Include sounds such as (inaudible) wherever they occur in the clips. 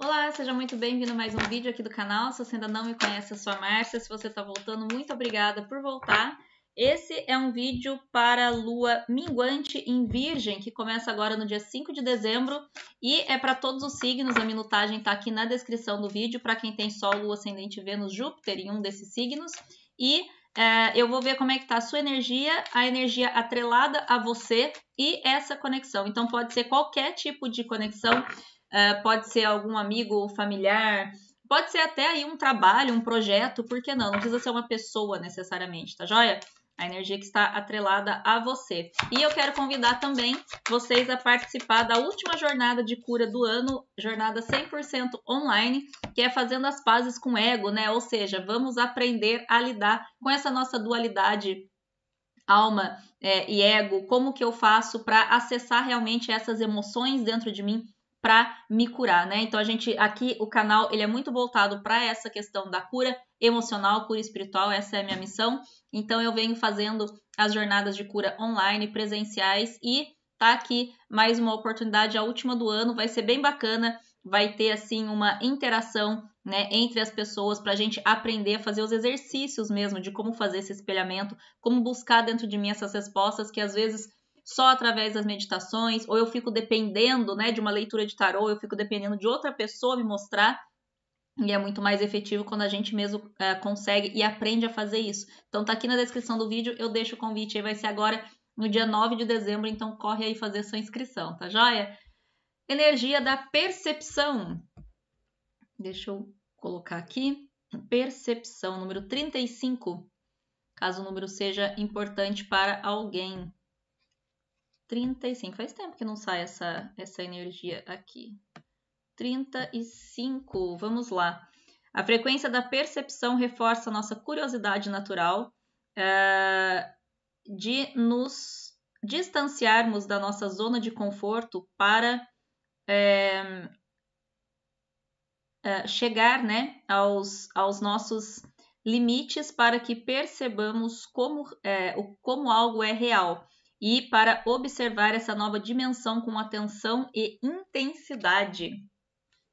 Olá, seja muito bem-vindo a mais um vídeo aqui do canal. Se você ainda não me conhece, eu sou a Márcia. Se você está voltando, muito obrigada por voltar. Esse é um vídeo para a lua minguante em Virgem, que começa agora no dia 5 de dezembro e é para todos os signos. A minutagem está aqui na descrição do vídeo para quem tem Sol, Lua, Ascendente, Vênus, Júpiter em um desses signos. E é, eu vou ver como é que está a sua energia, a energia atrelada a você e essa conexão. Então, pode ser qualquer tipo de conexão ah, pode ser algum amigo ou familiar, pode ser até aí um trabalho, um projeto, por que não? Não precisa ser uma pessoa necessariamente, tá joia? A energia que está atrelada a você. E eu quero convidar também vocês a participar da última jornada de cura do ano, jornada 100% online, que é fazendo as pazes com o ego, né? Ou seja, vamos aprender a lidar com essa nossa dualidade alma é, e ego, como que eu faço para acessar realmente essas emoções dentro de mim para me curar, né? Então a gente aqui o canal ele é muito voltado para essa questão da cura emocional, cura espiritual, essa é a minha missão. Então eu venho fazendo as jornadas de cura online, presenciais e tá aqui mais uma oportunidade, a última do ano, vai ser bem bacana, vai ter assim uma interação, né, entre as pessoas para a gente aprender a fazer os exercícios mesmo de como fazer esse espelhamento, como buscar dentro de mim essas respostas que às vezes só através das meditações, ou eu fico dependendo né, de uma leitura de tarô, eu fico dependendo de outra pessoa me mostrar. E é muito mais efetivo quando a gente mesmo é, consegue e aprende a fazer isso. Então tá aqui na descrição do vídeo, eu deixo o convite aí, vai ser agora no dia 9 de dezembro, então corre aí fazer sua inscrição, tá joia? Energia da percepção. Deixa eu colocar aqui. Percepção, número 35, caso o número seja importante para alguém. 35. Faz tempo que não sai essa, essa energia aqui. 35. Vamos lá. A frequência da percepção reforça nossa curiosidade natural uh, de nos distanciarmos da nossa zona de conforto para uh, uh, chegar né, aos, aos nossos limites para que percebamos como, como algo é real e para observar essa nova dimensão com atenção e intensidade.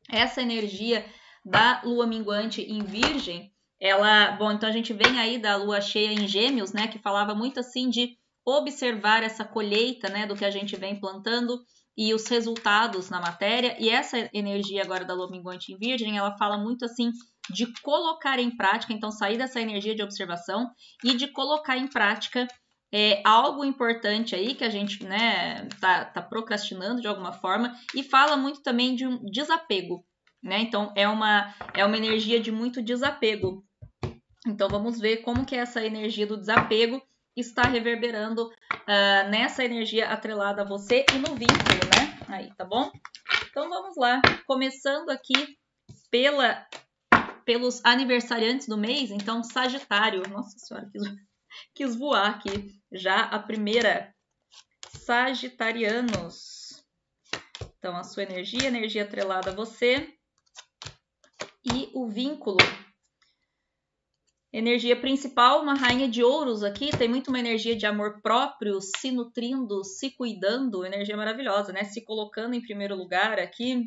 Essa energia da lua minguante em Virgem, ela, bom, então a gente vem aí da lua cheia em Gêmeos, né, que falava muito assim de observar essa colheita, né, do que a gente vem plantando e os resultados na matéria. E essa energia agora da lua minguante em Virgem, ela fala muito assim de colocar em prática, então sair dessa energia de observação e de colocar em prática é algo importante aí que a gente né, tá, tá procrastinando de alguma forma e fala muito também de um desapego, né? Então é uma é uma energia de muito desapego. Então vamos ver como que essa energia do desapego está reverberando uh, nessa energia atrelada a você e no vínculo, né? Aí, tá bom? Então vamos lá, começando aqui pela pelos aniversariantes do mês, então Sagitário, nossa senhora, que Quis voar aqui. Já a primeira, Sagitarianos. Então, a sua energia, energia atrelada a você. E o vínculo. Energia principal, uma rainha de ouros aqui, tem muito uma energia de amor próprio, se nutrindo, se cuidando, energia maravilhosa, né? Se colocando em primeiro lugar aqui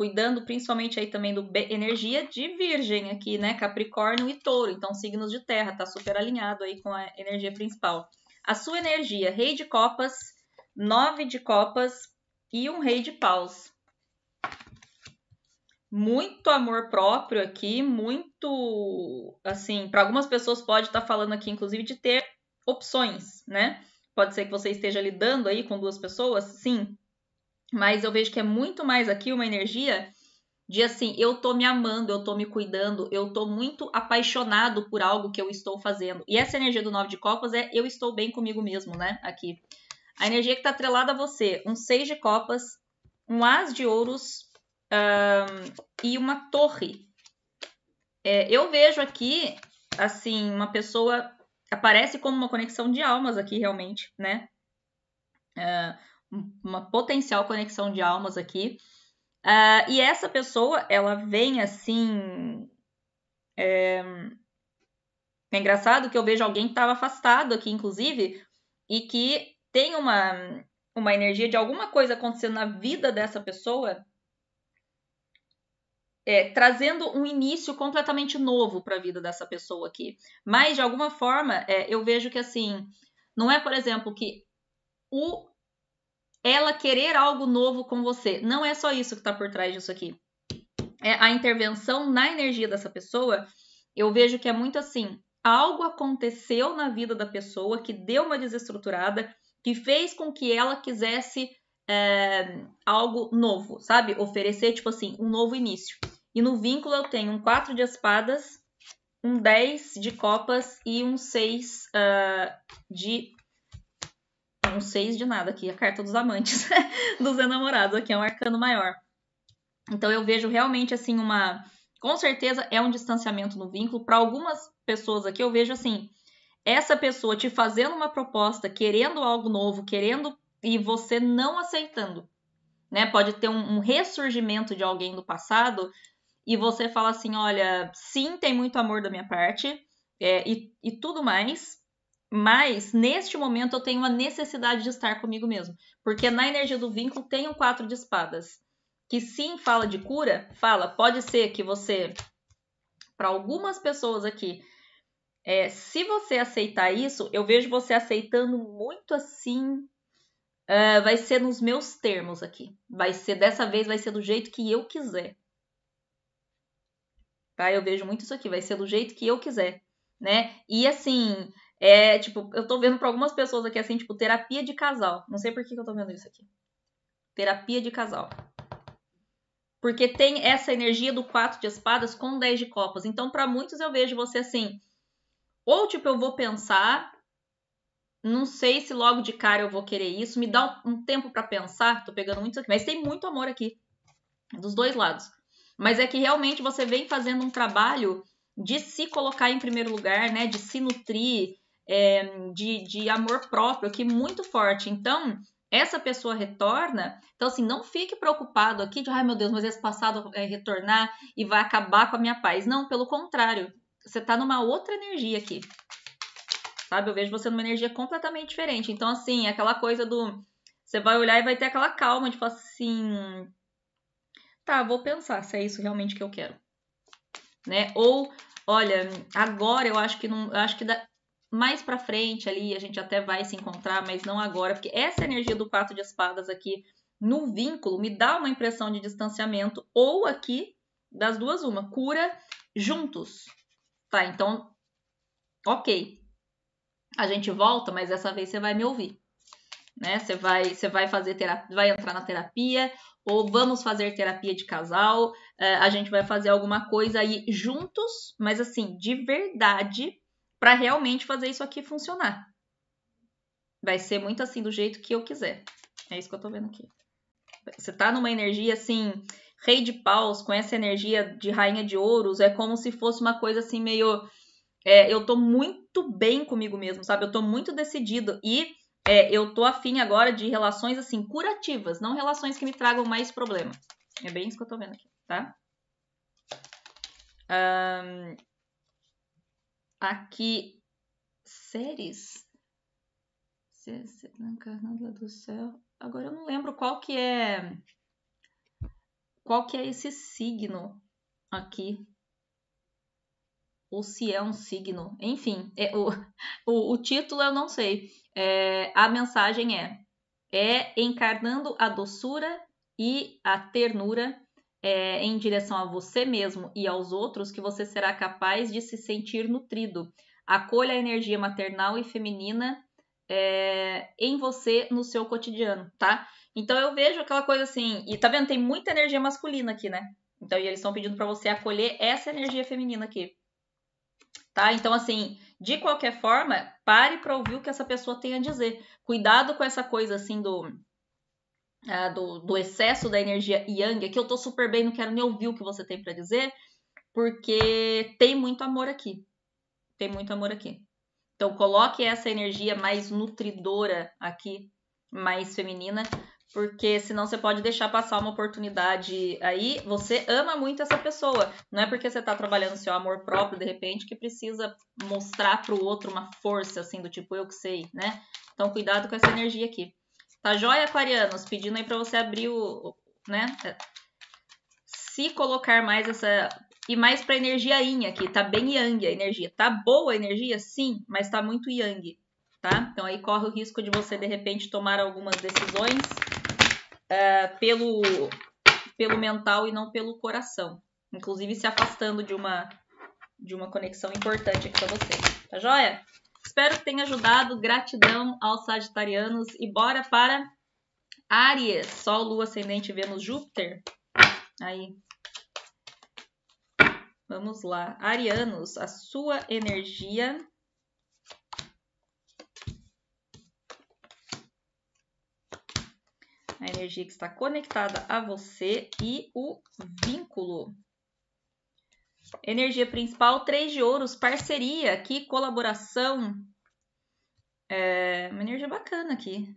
cuidando principalmente aí também do energia de Virgem aqui, né? Capricórnio e Touro, então signos de terra, tá super alinhado aí com a energia principal. A sua energia, Rei de Copas, Nove de Copas e um Rei de Paus. Muito amor próprio aqui, muito assim, para algumas pessoas pode estar tá falando aqui inclusive de ter opções, né? Pode ser que você esteja lidando aí com duas pessoas, sim, mas eu vejo que é muito mais aqui uma energia de assim, eu tô me amando, eu tô me cuidando, eu tô muito apaixonado por algo que eu estou fazendo. E essa energia do nove de copas é eu estou bem comigo mesmo, né? Aqui. A energia que tá atrelada a você, um seis de copas, um as de ouros um, e uma torre. É, eu vejo aqui, assim, uma pessoa aparece como uma conexão de almas aqui realmente, né? Uh, uma potencial conexão de almas aqui. Uh, e essa pessoa, ela vem assim. É... é engraçado que eu vejo alguém que estava afastado aqui, inclusive, e que tem uma, uma energia de alguma coisa acontecendo na vida dessa pessoa, é, trazendo um início completamente novo para a vida dessa pessoa aqui. Mas, de alguma forma, é, eu vejo que assim, não é, por exemplo, que o ela querer algo novo com você. Não é só isso que está por trás disso aqui. É a intervenção na energia dessa pessoa, eu vejo que é muito assim. Algo aconteceu na vida da pessoa que deu uma desestruturada, que fez com que ela quisesse é, algo novo, sabe? Oferecer, tipo assim, um novo início. E no vínculo eu tenho um 4 de espadas, um 10 de copas e um 6 uh, ah, de um seis de nada aqui, a carta dos amantes, (laughs) dos enamorados, aqui é um arcano maior. Então eu vejo realmente assim uma. Com certeza é um distanciamento no vínculo. Para algumas pessoas aqui, eu vejo assim: essa pessoa te fazendo uma proposta, querendo algo novo, querendo e você não aceitando. Né? Pode ter um, um ressurgimento de alguém do passado e você fala assim: olha, sim, tem muito amor da minha parte é, e, e tudo mais, mas neste momento eu tenho uma necessidade de estar comigo mesmo, porque na energia do vínculo tem o um quatro de espadas, que sim fala de cura, fala, pode ser que você para algumas pessoas aqui, é, se você aceitar isso, eu vejo você aceitando muito assim. Uh, vai ser nos meus termos aqui. Vai ser dessa vez, vai ser do jeito que eu quiser. Tá? Eu vejo muito isso aqui. Vai ser do jeito que eu quiser, né? E assim, é, tipo, eu tô vendo pra algumas pessoas aqui assim, tipo, terapia de casal. Não sei por que, que eu tô vendo isso aqui. Terapia de casal. Porque tem essa energia do 4 de espadas com 10 de copas. Então, para muitos, eu vejo você assim. Ou, tipo, eu vou pensar. Não sei se logo de cara eu vou querer isso. Me dá um, tempo para pensar. Tô pegando muito isso aqui. Mas tem muito amor aqui. Dos dois lados. Mas é que realmente você vem fazendo um trabalho de se colocar em primeiro lugar, né? De se nutrir, é, de, de amor próprio aqui muito forte. Então, essa pessoa retorna, então assim, não fique preocupado aqui de, ai meu Deus, mas esse passado é retornar e vai acabar com a minha paz. Não, pelo contrário, você tá numa outra energia aqui. Sabe? Eu vejo você numa energia completamente diferente. Então, assim, é aquela coisa do. Você vai olhar e vai ter aquela calma de falar assim. Tá, vou pensar se é isso realmente que eu quero. Né? Ou, olha, agora eu acho que não. Eu acho que dá, mais para frente ali, a gente até vai se encontrar, mas não agora, porque essa energia do quarto de espadas aqui no vínculo me dá uma impressão de distanciamento ou aqui das duas uma, cura juntos. Tá? Então, OK. A gente volta, mas dessa vez você vai me ouvir. Né? Você vai, você vai fazer terapia, vai entrar na terapia ou vamos fazer terapia de casal, eh, a gente vai fazer alguma coisa aí juntos, mas assim, de verdade, para realmente fazer isso aqui funcionar. Vai ser muito assim do jeito que eu quiser. É isso que eu tô vendo aqui. Você tá numa energia assim, rei de paus, com essa energia de rainha de ouros, é como se fosse uma coisa assim meio é, eu tô muito bem comigo mesmo, sabe? Eu tô muito decidido e é, eu tô afim agora de relações assim curativas, não relações que me tragam mais problema. É bem isso que eu tô vendo aqui, tá? Um, aqui séries. Encarnada do céu. Agora eu não lembro qual que é qual que é esse signo aqui. Ou se é um signo. Enfim, é, o, o, o, título eu não sei. É, a mensagem é: é encarnando a doçura e a ternura é, em direção a você mesmo e aos outros que você será capaz de se sentir nutrido. Acolha a energia maternal e feminina é, em você no seu cotidiano, tá? Então eu vejo aquela coisa assim, e tá vendo? Tem muita energia masculina aqui, né? Então, e eles estão pedindo para você acolher essa energia feminina aqui. Tá? Então, assim, de qualquer forma, pare para ouvir o que essa pessoa tem a dizer. Cuidado com essa coisa assim do uh, do, do, excesso da energia yang, é que eu tô super bem, não quero nem ouvir o que você tem para dizer, porque tem muito amor aqui. Tem muito amor aqui. Então coloque essa energia mais nutridora aqui, mais feminina, porque senão você pode deixar passar uma oportunidade aí. Você ama muito essa pessoa, não é porque você está trabalhando seu amor próprio de repente que precisa mostrar pro outro uma força assim do tipo eu que sei, né? Então cuidado com essa energia aqui. Tá joia, Aquarianos? Pedindo aí para você abrir o. né? Se colocar mais essa. E mais pra energia yin aqui. Tá bem yang a energia. Tá boa a energia? Sim, mas tá muito yang. Tá? Então aí corre o risco de você, de repente, tomar algumas decisões uh, pelo, pelo mental e não pelo coração. Inclusive se afastando de uma, de uma conexão importante aqui pra você. Tá joia? Espero que tenha ajudado. Gratidão aos sagitarianos. E bora para Áries. Sol, Lua, Ascendente, Vênus, Júpiter. Aí. Vamos lá. Arianos, a sua energia a energia que está conectada a você e o vínculo. Energia principal, três de ouros, parceria aqui, colaboração. É uma energia bacana aqui.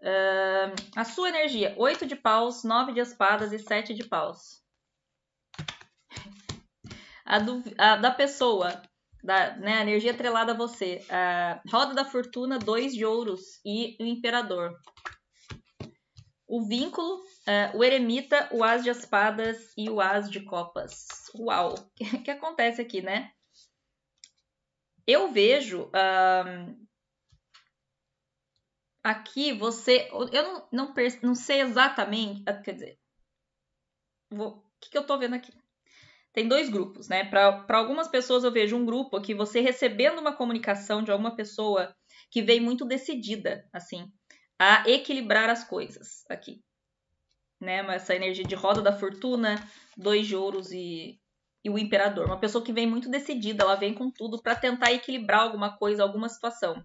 Uh, a sua energia, oito de paus, nove de espadas e sete de paus. A, do, a da pessoa, da, né, a energia atrelada a você. A roda da fortuna, dois de ouros e o imperador o vínculo, uh, o eremita, o as de espadas e o as de copas. Uau! (laughs) O que acontece aqui, né? Eu vejo. Um, aqui você. Eu não, não, não sei exatamente. Ah, quer dizer. o que, que eu tô vendo aqui? Tem dois grupos, né? Para algumas pessoas eu vejo um grupo aqui, você recebendo uma comunicação de alguma pessoa que vem muito decidida, assim a equilibrar as coisas aqui. Né? Essa energia de roda da fortuna, dois de ouros e, e o imperador. Uma pessoa que vem muito decidida, ela vem com tudo para tentar equilibrar alguma coisa, alguma situação.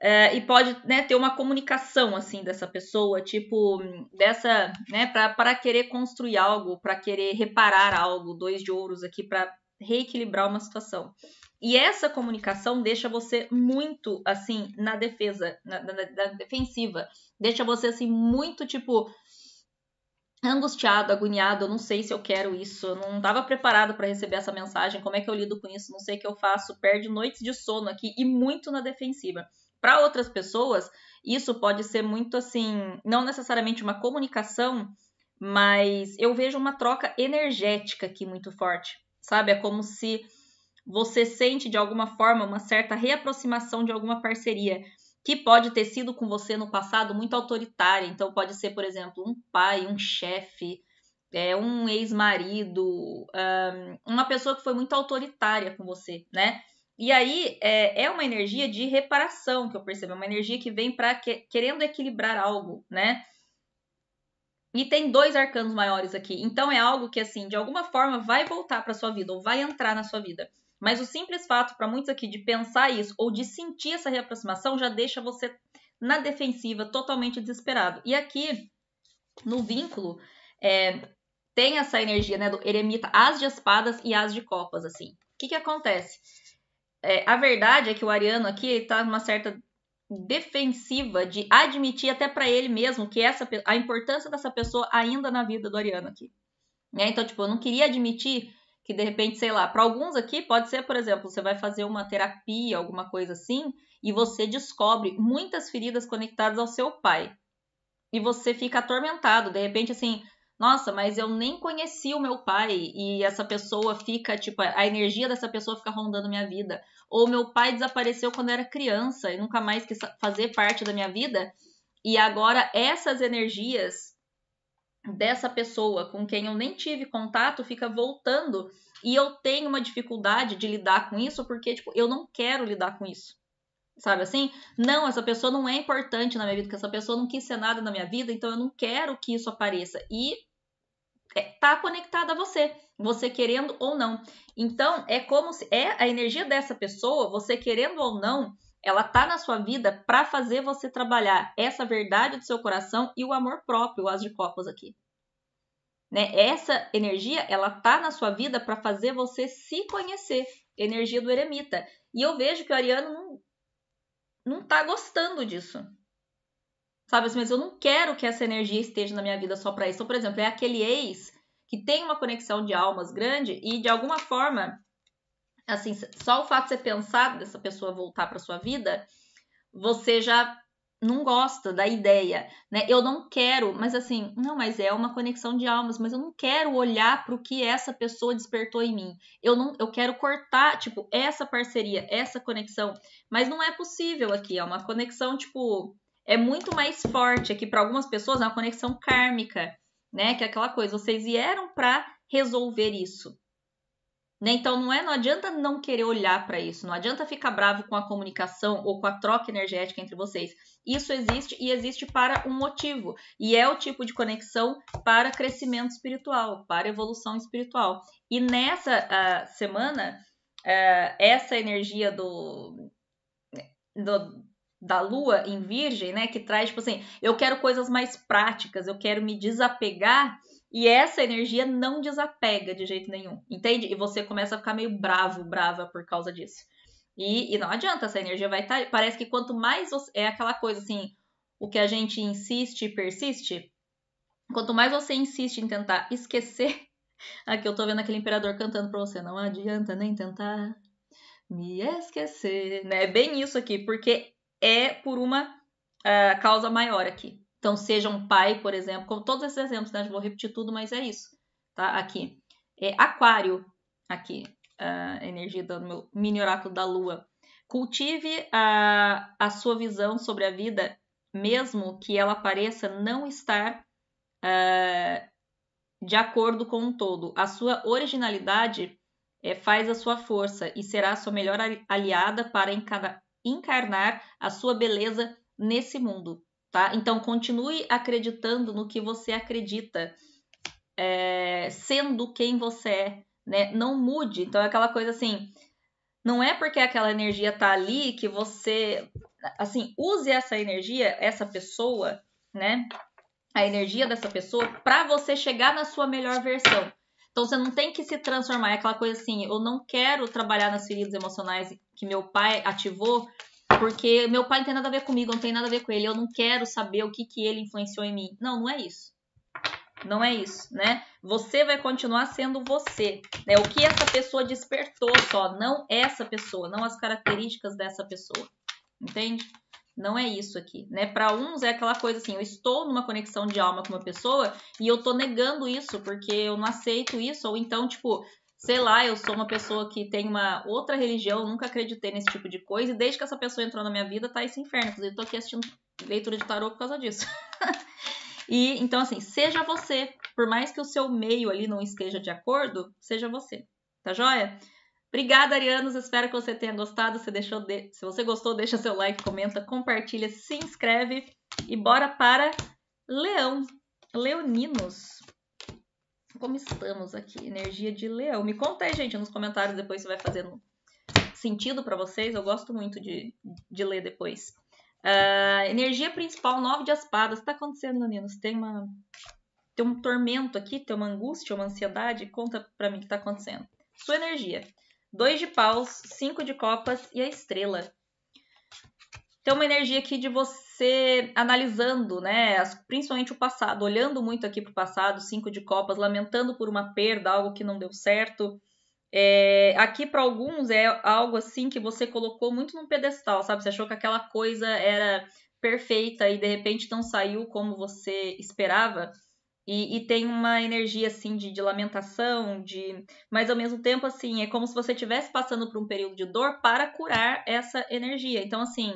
É, e pode né, ter uma comunicação assim dessa pessoa, tipo, dessa, né, para querer construir algo, para querer reparar algo, dois de ouros aqui, para reequilibrar uma situação. E essa comunicação deixa você muito, assim, na defesa, na, na, na defensiva. Deixa você, assim, muito, tipo, angustiado, agoniado, eu não sei se eu quero isso, eu não estava preparado para receber essa mensagem, como é que eu lido com isso, não sei o que eu faço, perde noites de sono aqui e muito na defensiva. Para outras pessoas, isso pode ser muito assim, não necessariamente uma comunicação, mas eu vejo uma troca energética aqui muito forte, sabe? É como se você sente de alguma forma uma certa reaproximação de alguma parceria que pode ter sido com você no passado muito autoritária. Então, pode ser, por exemplo, um pai, um chefe, é, um ex-marido, uma pessoa que foi muito autoritária com você, né? E aí é, é uma energia de reparação que eu percebo, é uma energia que vem para que, querendo equilibrar algo, né? E tem dois arcanos maiores aqui. Então é algo que, assim, de alguma forma vai voltar para sua vida ou vai entrar na sua vida. Mas o simples fato para muitos aqui de pensar isso ou de sentir essa reaproximação já deixa você na defensiva, totalmente desesperado. E aqui, no vínculo, é, tem essa energia né, do eremita, as de espadas e as de copas, assim. O que, que acontece? É, a verdade é que o Ariano aqui está numa certa defensiva de admitir até para ele mesmo que essa a importância dessa pessoa ainda na vida do Ariano aqui. Né? Então, tipo, eu não queria admitir que de repente, sei lá, para alguns aqui pode ser, por exemplo, você vai fazer uma terapia, alguma coisa assim, e você descobre muitas feridas conectadas ao seu pai. E você fica atormentado, de repente assim, nossa, mas eu nem conheci o meu pai e essa pessoa fica, tipo, a energia dessa pessoa fica rondando minha vida. Ou meu pai desapareceu quando eu era criança e nunca mais quis fazer parte da minha vida. E agora essas energias dessa pessoa com quem eu nem tive contato fica voltando e eu tenho uma dificuldade de lidar com isso porque tipo eu não quero lidar com isso sabe assim não essa pessoa não é importante na minha vida porque essa pessoa não quis ser nada na minha vida então eu não quero que isso apareça e é, tá conectada a você você querendo ou não então é como se é a energia dessa pessoa você querendo ou não ela tá na sua vida para fazer você trabalhar essa verdade do seu coração e o amor próprio, o as de copas aqui. Né? Essa energia, ela tá na sua vida para fazer você se conhecer, energia do eremita. E eu vejo que o Ariano não, não tá gostando disso. Sabe assim, mas eu não quero que essa energia esteja na minha vida só para isso. Então, por exemplo, é aquele ex que tem uma conexão de almas grande e de alguma forma Assim, só o fato de você pensar dessa pessoa voltar para sua vida, você já não gosta da ideia, né? Eu não quero, mas assim, não, mas é uma conexão de almas, mas eu não quero olhar para o que essa pessoa despertou em mim. Eu não, eu quero cortar, tipo, essa parceria, essa conexão, mas não é possível aqui, é uma conexão tipo é muito mais forte aqui para algumas pessoas, é uma conexão kármica, né? Que é aquela coisa, vocês vieram para resolver isso. Né? Então não é, não adianta não querer olhar para isso, não adianta ficar bravo com a comunicação ou com a troca energética entre vocês. Isso existe e existe para um motivo, e é o tipo de conexão para crescimento espiritual, para evolução espiritual. E nessa uh, semana, uh, essa energia do, do da lua em virgem, né, que traz tipo assim, eu quero coisas mais práticas, eu quero me desapegar e essa energia não desapega de jeito nenhum, entende? E você começa a ficar meio bravo, brava por causa disso. E, e não adianta, essa energia vai estar. Tá, parece que quanto mais você, é aquela coisa assim, o que a gente insiste e persiste, quanto mais você insiste em tentar esquecer. (laughs) Aqui eu tô vendo aquele imperador cantando pra você, não adianta nem tentar me esquecer. É né? bem isso aqui, porque é por uma uh, causa maior aqui. Então, seja um pai, por exemplo, como todos esses exemplos, né? Eu vou repetir tudo, mas é isso, tá? Aqui. É aquário, aqui, a energia do meu mini oráculo da lua. Cultive a, a sua visão sobre a vida, mesmo que ela pareça não estar uh, de acordo com o todo. A sua originalidade é, faz a sua força e será a sua melhor aliada para encarnar a sua beleza nesse mundo tá? Então continue acreditando no que você acredita, é, sendo quem você é, né? Não mude. Então é aquela coisa assim, não é porque aquela energia tá ali que você, assim, use essa energia, essa pessoa, né? A energia dessa pessoa para você chegar na sua melhor versão. Então você não tem que se transformar. É aquela coisa assim, eu não quero trabalhar nas feridas emocionais que meu pai ativou porque meu pai não tem nada a ver comigo, não tem nada a ver com ele, eu não quero saber o que, que ele influenciou em mim. Não, não é isso. Não é isso, né? Você vai continuar sendo você. É né? o que essa pessoa despertou só, não essa pessoa, não as características dessa pessoa. Entende? Não é isso aqui, né? Para uns é aquela coisa assim, eu estou numa conexão de alma com uma pessoa e eu tô negando isso porque eu não aceito isso ou então tipo, sei lá, eu sou uma pessoa que tem uma outra religião, nunca acreditei nesse tipo de coisa, e desde que essa pessoa entrou na minha vida, tá esse inferno. Inclusive, tô aqui assistindo leitura de tarô por causa disso. (laughs) e então, assim, seja você. Por mais que o seu meio ali não esteja de acordo, seja você. Tá joia? Obrigada, Arianos. Espero que você tenha gostado. Se, deixou de... Se você gostou, deixa seu like, comenta, compartilha, se inscreve. E bora para Leão. Leoninos como estamos aqui. Energia de leão. Me conta aí, gente, nos comentários depois se vai fazendo sentido para vocês. Eu gosto muito de, de ler depois. Uh, energia principal, nove de espadas. Tá acontecendo, meninos? Tem uma tem um tormento aqui, tem uma angústia, uma ansiedade. Conta para mim o que tá acontecendo. Sua energia. Dois de paus, cinco de copas e a estrela tem uma energia aqui de você analisando, né? principalmente o passado, olhando muito aqui para o passado, cinco de copas, lamentando por uma perda, algo que não deu certo. É, aqui para alguns é algo assim que você colocou muito num pedestal, sabe? Você achou que aquela coisa era perfeita e de repente não saiu como você esperava. E, e, tem uma energia assim de, de, lamentação, de. Mas ao mesmo tempo, assim, é como se você estivesse passando por um período de dor para curar essa energia. Então, assim,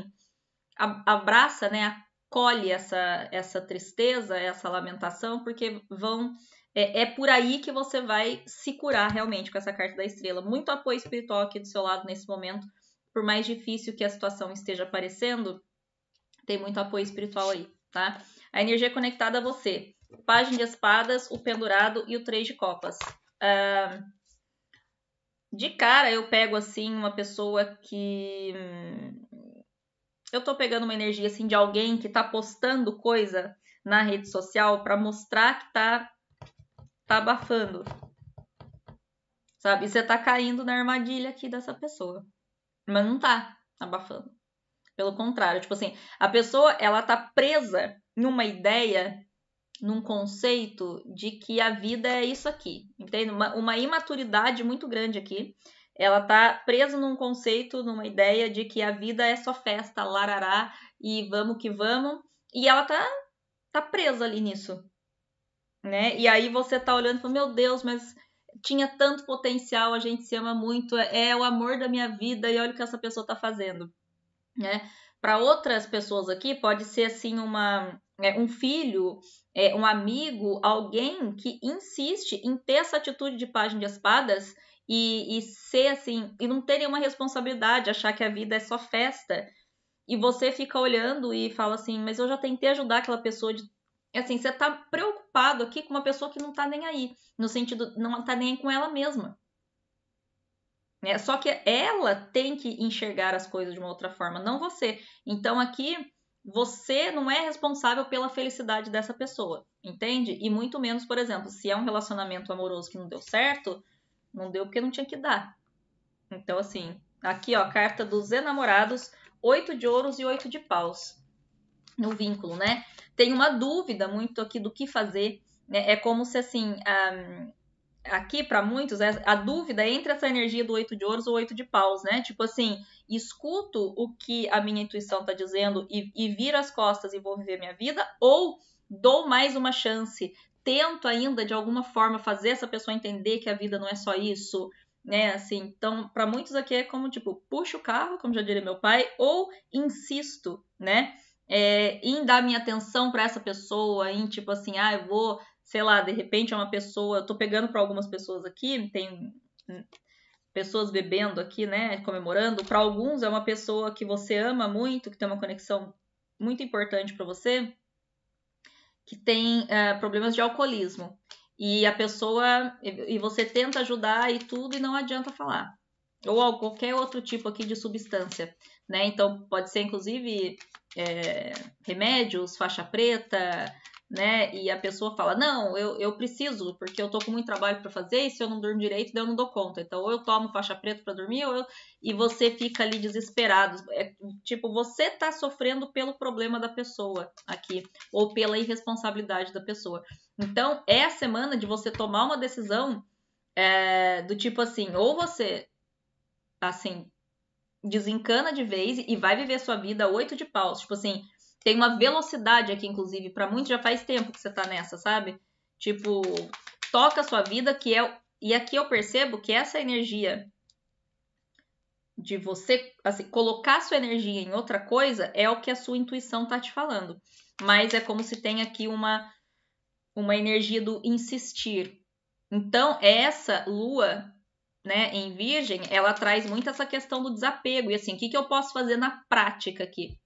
abraça, né, acolhe essa, essa tristeza, essa lamentação, porque vão é, é, por aí que você vai se curar realmente com essa carta da estrela. Muito apoio espiritual aqui do seu lado nesse momento, por mais difícil que a situação esteja aparecendo, tem muito apoio espiritual aí, tá? A energia é conectada a você. Página de espadas, o pendurado e o três de copas. de cara eu pego assim uma pessoa que hum, eu tô pegando uma energia assim de alguém que tá postando coisa na rede social para mostrar que tá tá abafando. Sabe? E você tá caindo na armadilha aqui dessa pessoa. Mas não tá abafando. Pelo contrário, tipo assim, a pessoa ela tá presa numa ideia, num conceito de que a vida é isso aqui. Entende? Uma, uma imaturidade muito grande aqui ela tá presa num conceito, numa ideia de que a vida é só festa, larará e vamos que vamos, e ela tá tá presa ali nisso. Né? E aí você tá olhando e fala, meu Deus, mas tinha tanto potencial, a gente se ama muito, é o amor da minha vida e olha o que essa pessoa tá fazendo, né? Para outras pessoas aqui pode ser assim uma é, um filho, é, um amigo, alguém que insiste em ter essa atitude de página de espadas e, e ser assim, e não ter nenhuma responsabilidade, achar que a vida é só festa. E você fica olhando e fala assim, mas eu já tentei ajudar aquela pessoa de assim, você tá preocupado aqui com uma pessoa que não tá nem aí, no sentido, não tá nem aí com ela mesma. É, só que ela tem que enxergar as coisas de uma outra forma, não você. Então aqui você não é responsável pela felicidade dessa pessoa, entende? E muito menos, por exemplo, se é um relacionamento amoroso que não deu certo, não deu porque não tinha que dar. Então, assim, aqui, ó, carta dos enamorados, oito de ouros e oito de paus no vínculo, né? Tem uma dúvida muito aqui do que fazer, né? É como se, assim, um, aqui para muitos, é, a dúvida entre essa energia do oito de ouros ou oito de paus, né? Tipo assim, escuto o que a minha intuição tá dizendo e, e viro as costas e vou viver minha vida, ou dou mais uma chance, tento ainda de alguma forma fazer essa pessoa entender que a vida não é só isso, né? Assim, então, para muitos aqui é como tipo, puxo o carro, como já diria meu pai, ou insisto, né? É, em dar minha atenção para essa pessoa, em tipo assim, ah, eu vou, sei lá, de repente é uma pessoa, eu tô pegando para algumas pessoas aqui, tem pessoas bebendo aqui, né, comemorando. Para alguns é uma pessoa que você ama muito, que tem uma conexão muito importante para você que tem uh, problemas de alcoolismo e a pessoa e você tenta ajudar e tudo e não adianta falar ou qualquer outro tipo aqui de substância, né? Então pode ser inclusive é, remédios, faixa preta, né? E a pessoa fala: Não, eu, eu preciso, porque eu tô com muito trabalho para fazer e se eu não durmo direito, daí eu não dou conta. Então, ou eu tomo faixa preta para dormir, ou eu... e você fica ali desesperado. É, tipo, você tá sofrendo pelo problema da pessoa aqui, ou pela irresponsabilidade da pessoa. Então, é a semana de você tomar uma decisão é, do tipo assim: ou você, assim, desencana de vez e vai viver sua vida oito de paus, tipo assim tem uma velocidade aqui, inclusive, para muitos já faz tempo que você tá nessa, sabe? Tipo, toca a sua vida, que é. E aqui eu percebo que essa energia de você assim, colocar sua energia em outra coisa é o que a sua intuição tá te falando. Mas é como se tem aqui uma, uma energia do insistir. Então, essa lua né, em virgem, ela traz muito essa questão do desapego. E assim, o que, que eu posso fazer na prática aqui?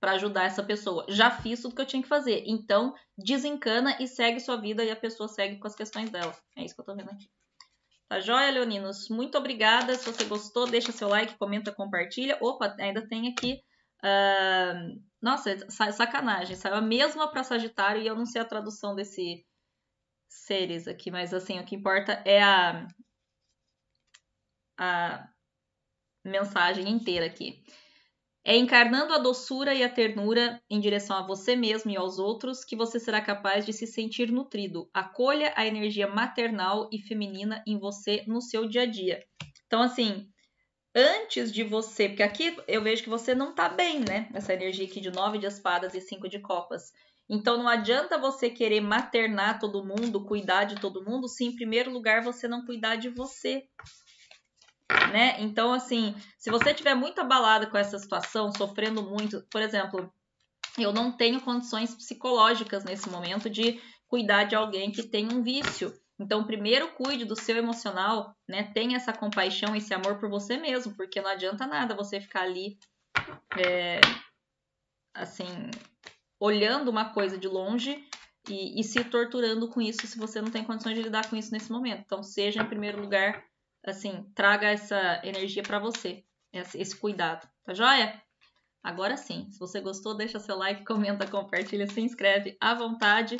para ajudar essa pessoa. Já fiz tudo que eu tinha que fazer. Então, desencana e segue sua vida e a pessoa segue com as questões dela. É isso que eu tô vendo aqui. Tá joia, Leoninos? Muito obrigada. Se você gostou, deixa seu like, comenta, compartilha. Opa, ainda tem aqui. Uh... Nossa, sacanagem. Saiu a mesma para Sagitário e eu não sei a tradução desse seres aqui, mas assim, o que importa é a, a mensagem inteira aqui. É encarnando a doçura e a ternura em direção a você mesmo e aos outros que você será capaz de se sentir nutrido. Acolha a energia maternal e feminina em você no seu dia a dia. Então, assim, antes de você, porque aqui eu vejo que você não tá bem, né? Essa energia aqui de nove de espadas e cinco de copas. Então, não adianta você querer maternar todo mundo, cuidar de todo mundo, se em primeiro lugar você não cuidar de você né? Então, assim, se você tiver muito abalada com essa situação, sofrendo muito, por exemplo, eu não tenho condições psicológicas nesse momento de cuidar de alguém que tem um vício. Então, primeiro cuide do seu emocional, né? Tenha essa compaixão, esse amor por você mesmo, porque não adianta nada você ficar ali, é, assim, olhando uma coisa de longe e, e se torturando com isso se você não tem condições de lidar com isso nesse momento. Então, seja em primeiro lugar assim, traga essa energia para você, esse cuidado, tá joia? Agora sim, se você gostou, deixa seu like, comenta, compartilha, se inscreve à vontade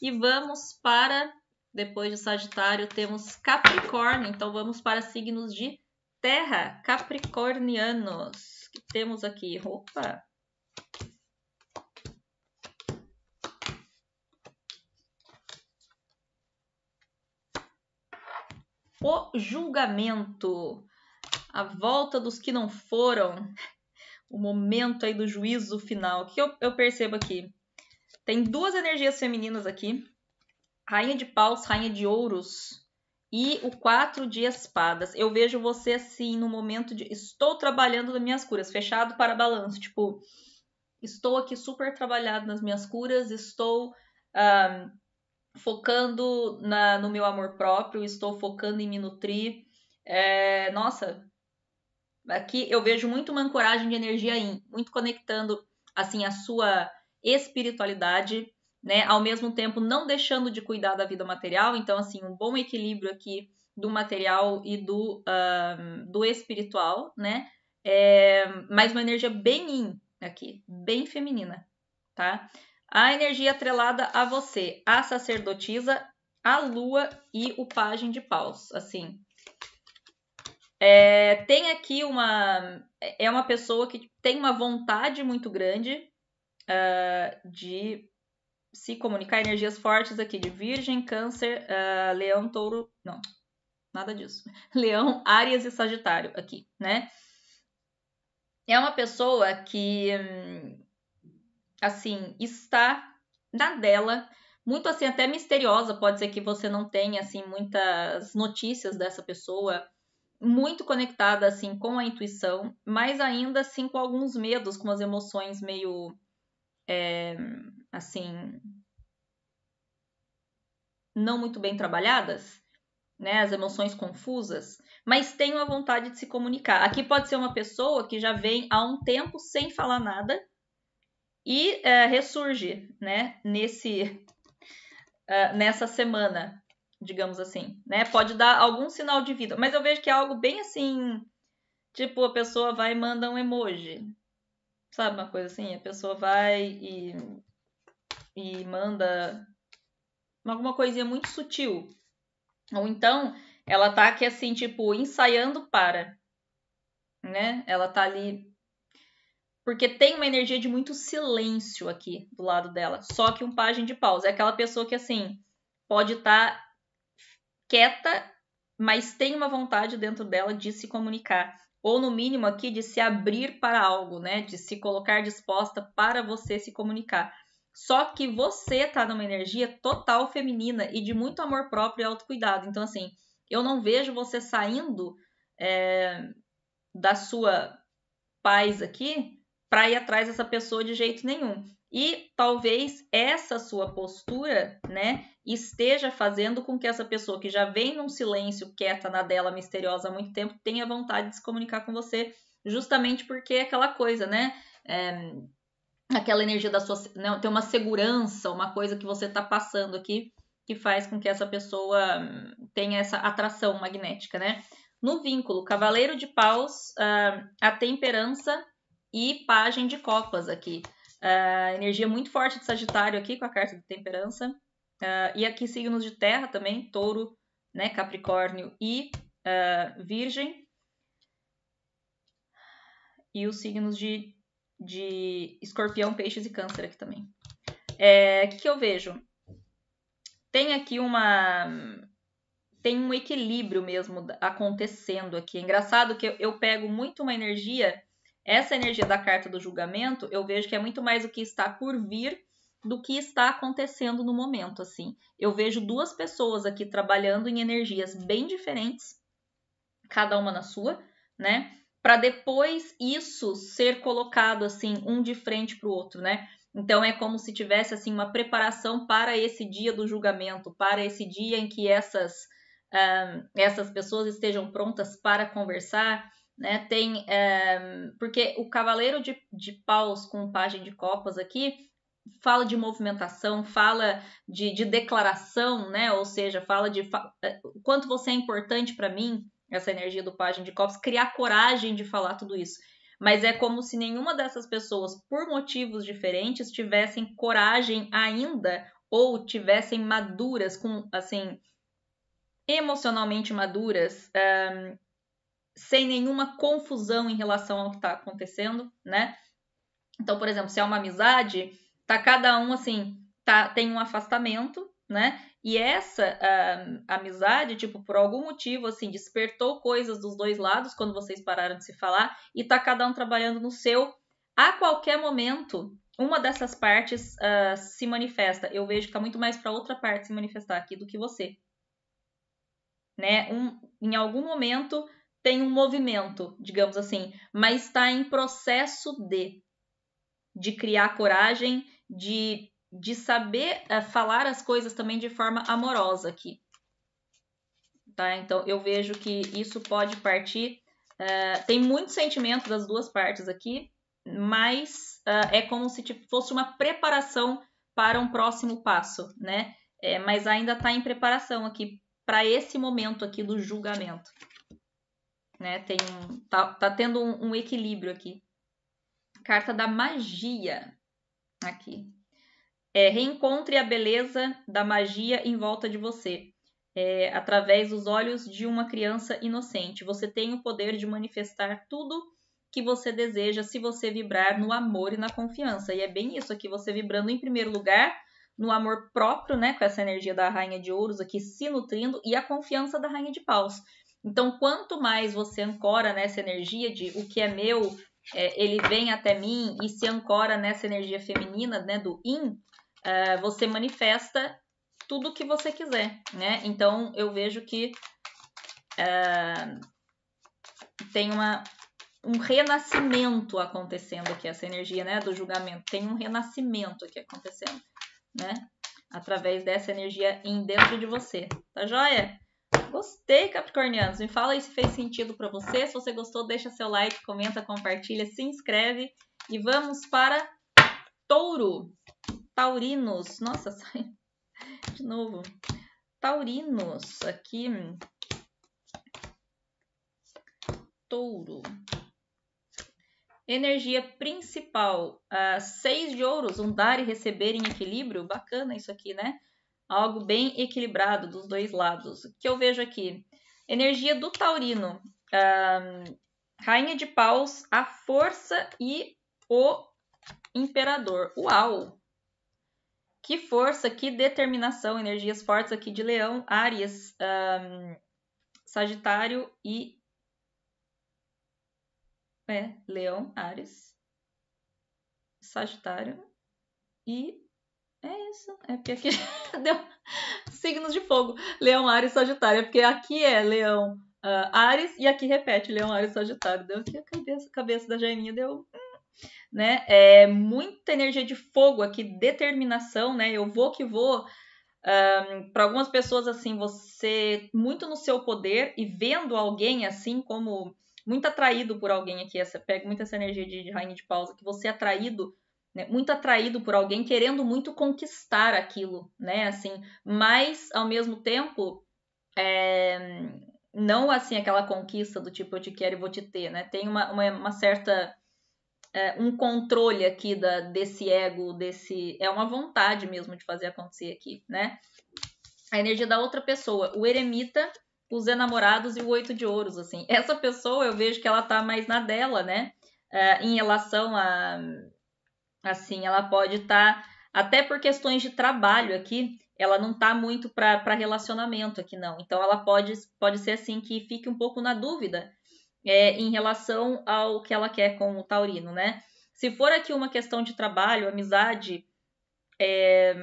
e vamos para depois de Sagitário temos Capricórnio, então vamos para signos de terra, capricornianos. Que temos aqui, opa. o julgamento, a volta dos que não foram, o momento aí do juízo final. O que eu, eu percebo aqui? Tem duas energias femininas aqui: Rainha de Paus, Rainha de Ouros e o Quatro de Espadas. Eu vejo você assim no momento de estou trabalhando nas minhas curas, fechado para balanço, tipo estou aqui super trabalhado nas minhas curas, estou um, ah, focando na, no meu amor próprio, estou focando em me nutrir. É, nossa, aqui eu vejo muito uma ancoragem de energia em, muito conectando assim a sua espiritualidade, né? Ao mesmo tempo não deixando de cuidar da vida material, então assim um bom equilíbrio aqui do material e do ah, do espiritual, né? É, mas uma energia bem yin aqui, bem feminina, tá? A energia atrelada a você, a sacerdotisa, a lua e o pajem de paus. Assim, é, tem aqui uma. É uma pessoa que tem uma vontade muito grande uh, de se comunicar. Energias fortes aqui de Virgem, Câncer, uh, Leão, Touro. Não, nada disso. (laughs) Leão, Áries e Sagitário aqui, né? É uma pessoa que. Hum, assim, está na dela, muito assim, até misteriosa. Pode ser que você não tenha, assim, muitas notícias dessa pessoa, muito conectada, assim, com a intuição, mas ainda, assim, com alguns medos, com as emoções meio. É, assim. não muito bem trabalhadas. Né, as emoções confusas, mas tem uma vontade de se comunicar. Aqui pode ser uma pessoa que já vem há um tempo sem falar nada e uh, ressurge, né, nesse, uh, (laughs) nessa semana, digamos assim, né? Pode dar algum sinal de vida, mas eu vejo que é algo bem assim, tipo, a pessoa vai e manda um emoji, sabe uma coisa assim? A pessoa vai e, e manda alguma coisinha muito sutil. Ou então, ela tá aqui assim, tipo, ensaiando para, né? Ela tá ali porque tem uma energia de muito silêncio aqui do lado dela. Só que um pajem de paus. É aquela pessoa que, assim, pode estar tá quieta, mas tem uma vontade dentro dela de se comunicar. Ou, no mínimo, aqui, de se abrir para algo, né? De se colocar disposta para você se comunicar. Só que você tá numa energia total feminina e de muito amor próprio e autocuidado. Então, assim, eu não vejo você saindo é, da sua paz aqui para ir atrás dessa pessoa de jeito nenhum. E talvez essa sua postura, né, esteja fazendo com que essa pessoa que já vem num silêncio quieta na dela misteriosa há muito tempo tenha vontade de se comunicar com você, justamente porque é aquela coisa, né? É, aquela energia da sua. Não, né, tem uma segurança, uma coisa que você está passando aqui que faz com que essa pessoa hum, tenha essa atração magnética, né? No vínculo, Cavaleiro de Paus, hum, a temperança e Pagem de Copas aqui. Uh, energia muito forte de Sagitário aqui com a carta de Temperança. Uh, e aqui signos de terra também, touro, né, Capricórnio e uh, Virgem. E os signos de, de escorpião, peixes e câncer aqui também. O é, que, que eu vejo? Tem aqui uma. Tem um equilíbrio mesmo acontecendo aqui. É engraçado que eu, eu pego muito uma energia essa energia da carta do julgamento, eu vejo que é muito mais o que está por vir do que está acontecendo no momento, assim. Eu vejo duas pessoas aqui trabalhando em energias bem diferentes, cada uma na sua, né? Para depois isso ser colocado assim, um de frente para o outro, né? Então é como se tivesse assim uma preparação para esse dia do julgamento, para esse dia em que essas ah, essas pessoas estejam prontas para conversar, né? Tem. É, porque o Cavaleiro de, de Paus com Pagem de Copas aqui fala de movimentação, fala de, de declaração, né? Ou seja, fala de fa eh, quanto você é importante para mim, essa energia do Pagem de Copas, criar coragem de falar tudo isso. Mas é como se nenhuma dessas pessoas, por motivos diferentes, tivessem coragem ainda ou tivessem maduras, com assim, emocionalmente maduras, um, eh, sem nenhuma confusão em relação ao que está acontecendo, né? Então, por exemplo, se é uma amizade, tá cada um assim, tá, tem um afastamento, né? E essa uh, amizade, tipo, por algum motivo, assim, despertou coisas dos dois lados quando vocês pararam de se falar e tá cada um trabalhando no seu. A qualquer momento, uma dessas partes uh, se manifesta. Eu vejo que tá muito mais para outra parte se manifestar aqui do que você, né? Um, em algum momento tem um movimento, digamos assim, mas está em processo de de criar coragem, de de saber eh, falar as coisas também de forma amorosa aqui. Tá? Então eu vejo que isso pode partir. Uh, tem muito sentimento das duas partes aqui, mas uh, é como se fosse uma preparação para um próximo passo, né? É, mas ainda está em preparação aqui para esse momento aqui do julgamento né? Tem um, tá, tá tendo um, um equilíbrio aqui. Carta da magia aqui. É, reencontre a beleza da magia em volta de você. É, através dos olhos de uma criança inocente. Você tem o poder de manifestar tudo que você deseja se você vibrar no amor e na confiança. E é bem isso aqui, você vibrando em primeiro lugar no amor próprio, né, com essa energia da rainha de ouros aqui se nutrindo e a confiança da rainha de paus. Então, quanto mais você ancora nessa energia de o que é meu, é, ele vem até mim e se ancora nessa energia feminina, né, do in, é, você manifesta tudo o que você quiser, né? Então, eu vejo que é, tem uma, um renascimento acontecendo aqui, essa energia, né, do julgamento. Tem um renascimento aqui acontecendo, né? Através dessa energia in dentro de você, tá joia? Gostei, Capricornianos. Me fala aí se fez sentido para você. Se você gostou, deixa seu like, comenta, compartilha, se inscreve. E vamos para Touro. Taurinos. Nossa, (laughs) sai. De novo. Taurinos aqui. Touro. Energia principal. Uh, seis de ouros. Um dar e receber em equilíbrio. Bacana isso aqui, né? algo bem equilibrado dos dois lados. O que eu vejo aqui? Energia do Taurino, um, Rainha de Paus, a Força e o Imperador. Uau! Que força, que determinação, energias fortes aqui de Leão, Áries, um, Sagitário e. É, Leão, Ares, Sagitário e é isso. É porque aqui (laughs) tá deu signos de fogo. Leão, Ares, Sagitário. É porque aqui é Leão, uh, Ares e aqui repete Leão, Ares, Sagitário. Deu aqui a cabeça, a cabeça da Jaininha. deu, hum, né? É muita energia de fogo aqui, determinação, né? Eu vou que vou. Um, ah, para algumas pessoas assim, você muito no seu poder e vendo alguém assim como muito atraído por alguém aqui, essa pega muito essa energia de, de rainha de pausa que você é atraído né, muito atraído por alguém, querendo muito conquistar aquilo, né, assim, mas ao mesmo tempo é, não assim aquela conquista do tipo eu te quero e vou te ter, né, tem uma, uma, uma certa é, um controle aqui da, desse ego, desse é uma vontade mesmo de fazer acontecer aqui, né, a energia da outra pessoa, o eremita os enamorados e o oito de ouros, assim. Essa pessoa, eu vejo que ela tá mais na dela, né? É, em relação a Assim, ela pode estar, tá, até por questões de trabalho aqui, ela não está muito para relacionamento aqui, não. Então, ela pode, pode ser assim que fique um pouco na dúvida é, em relação ao que ela quer com o Taurino, né? Se for aqui uma questão de trabalho, amizade, é,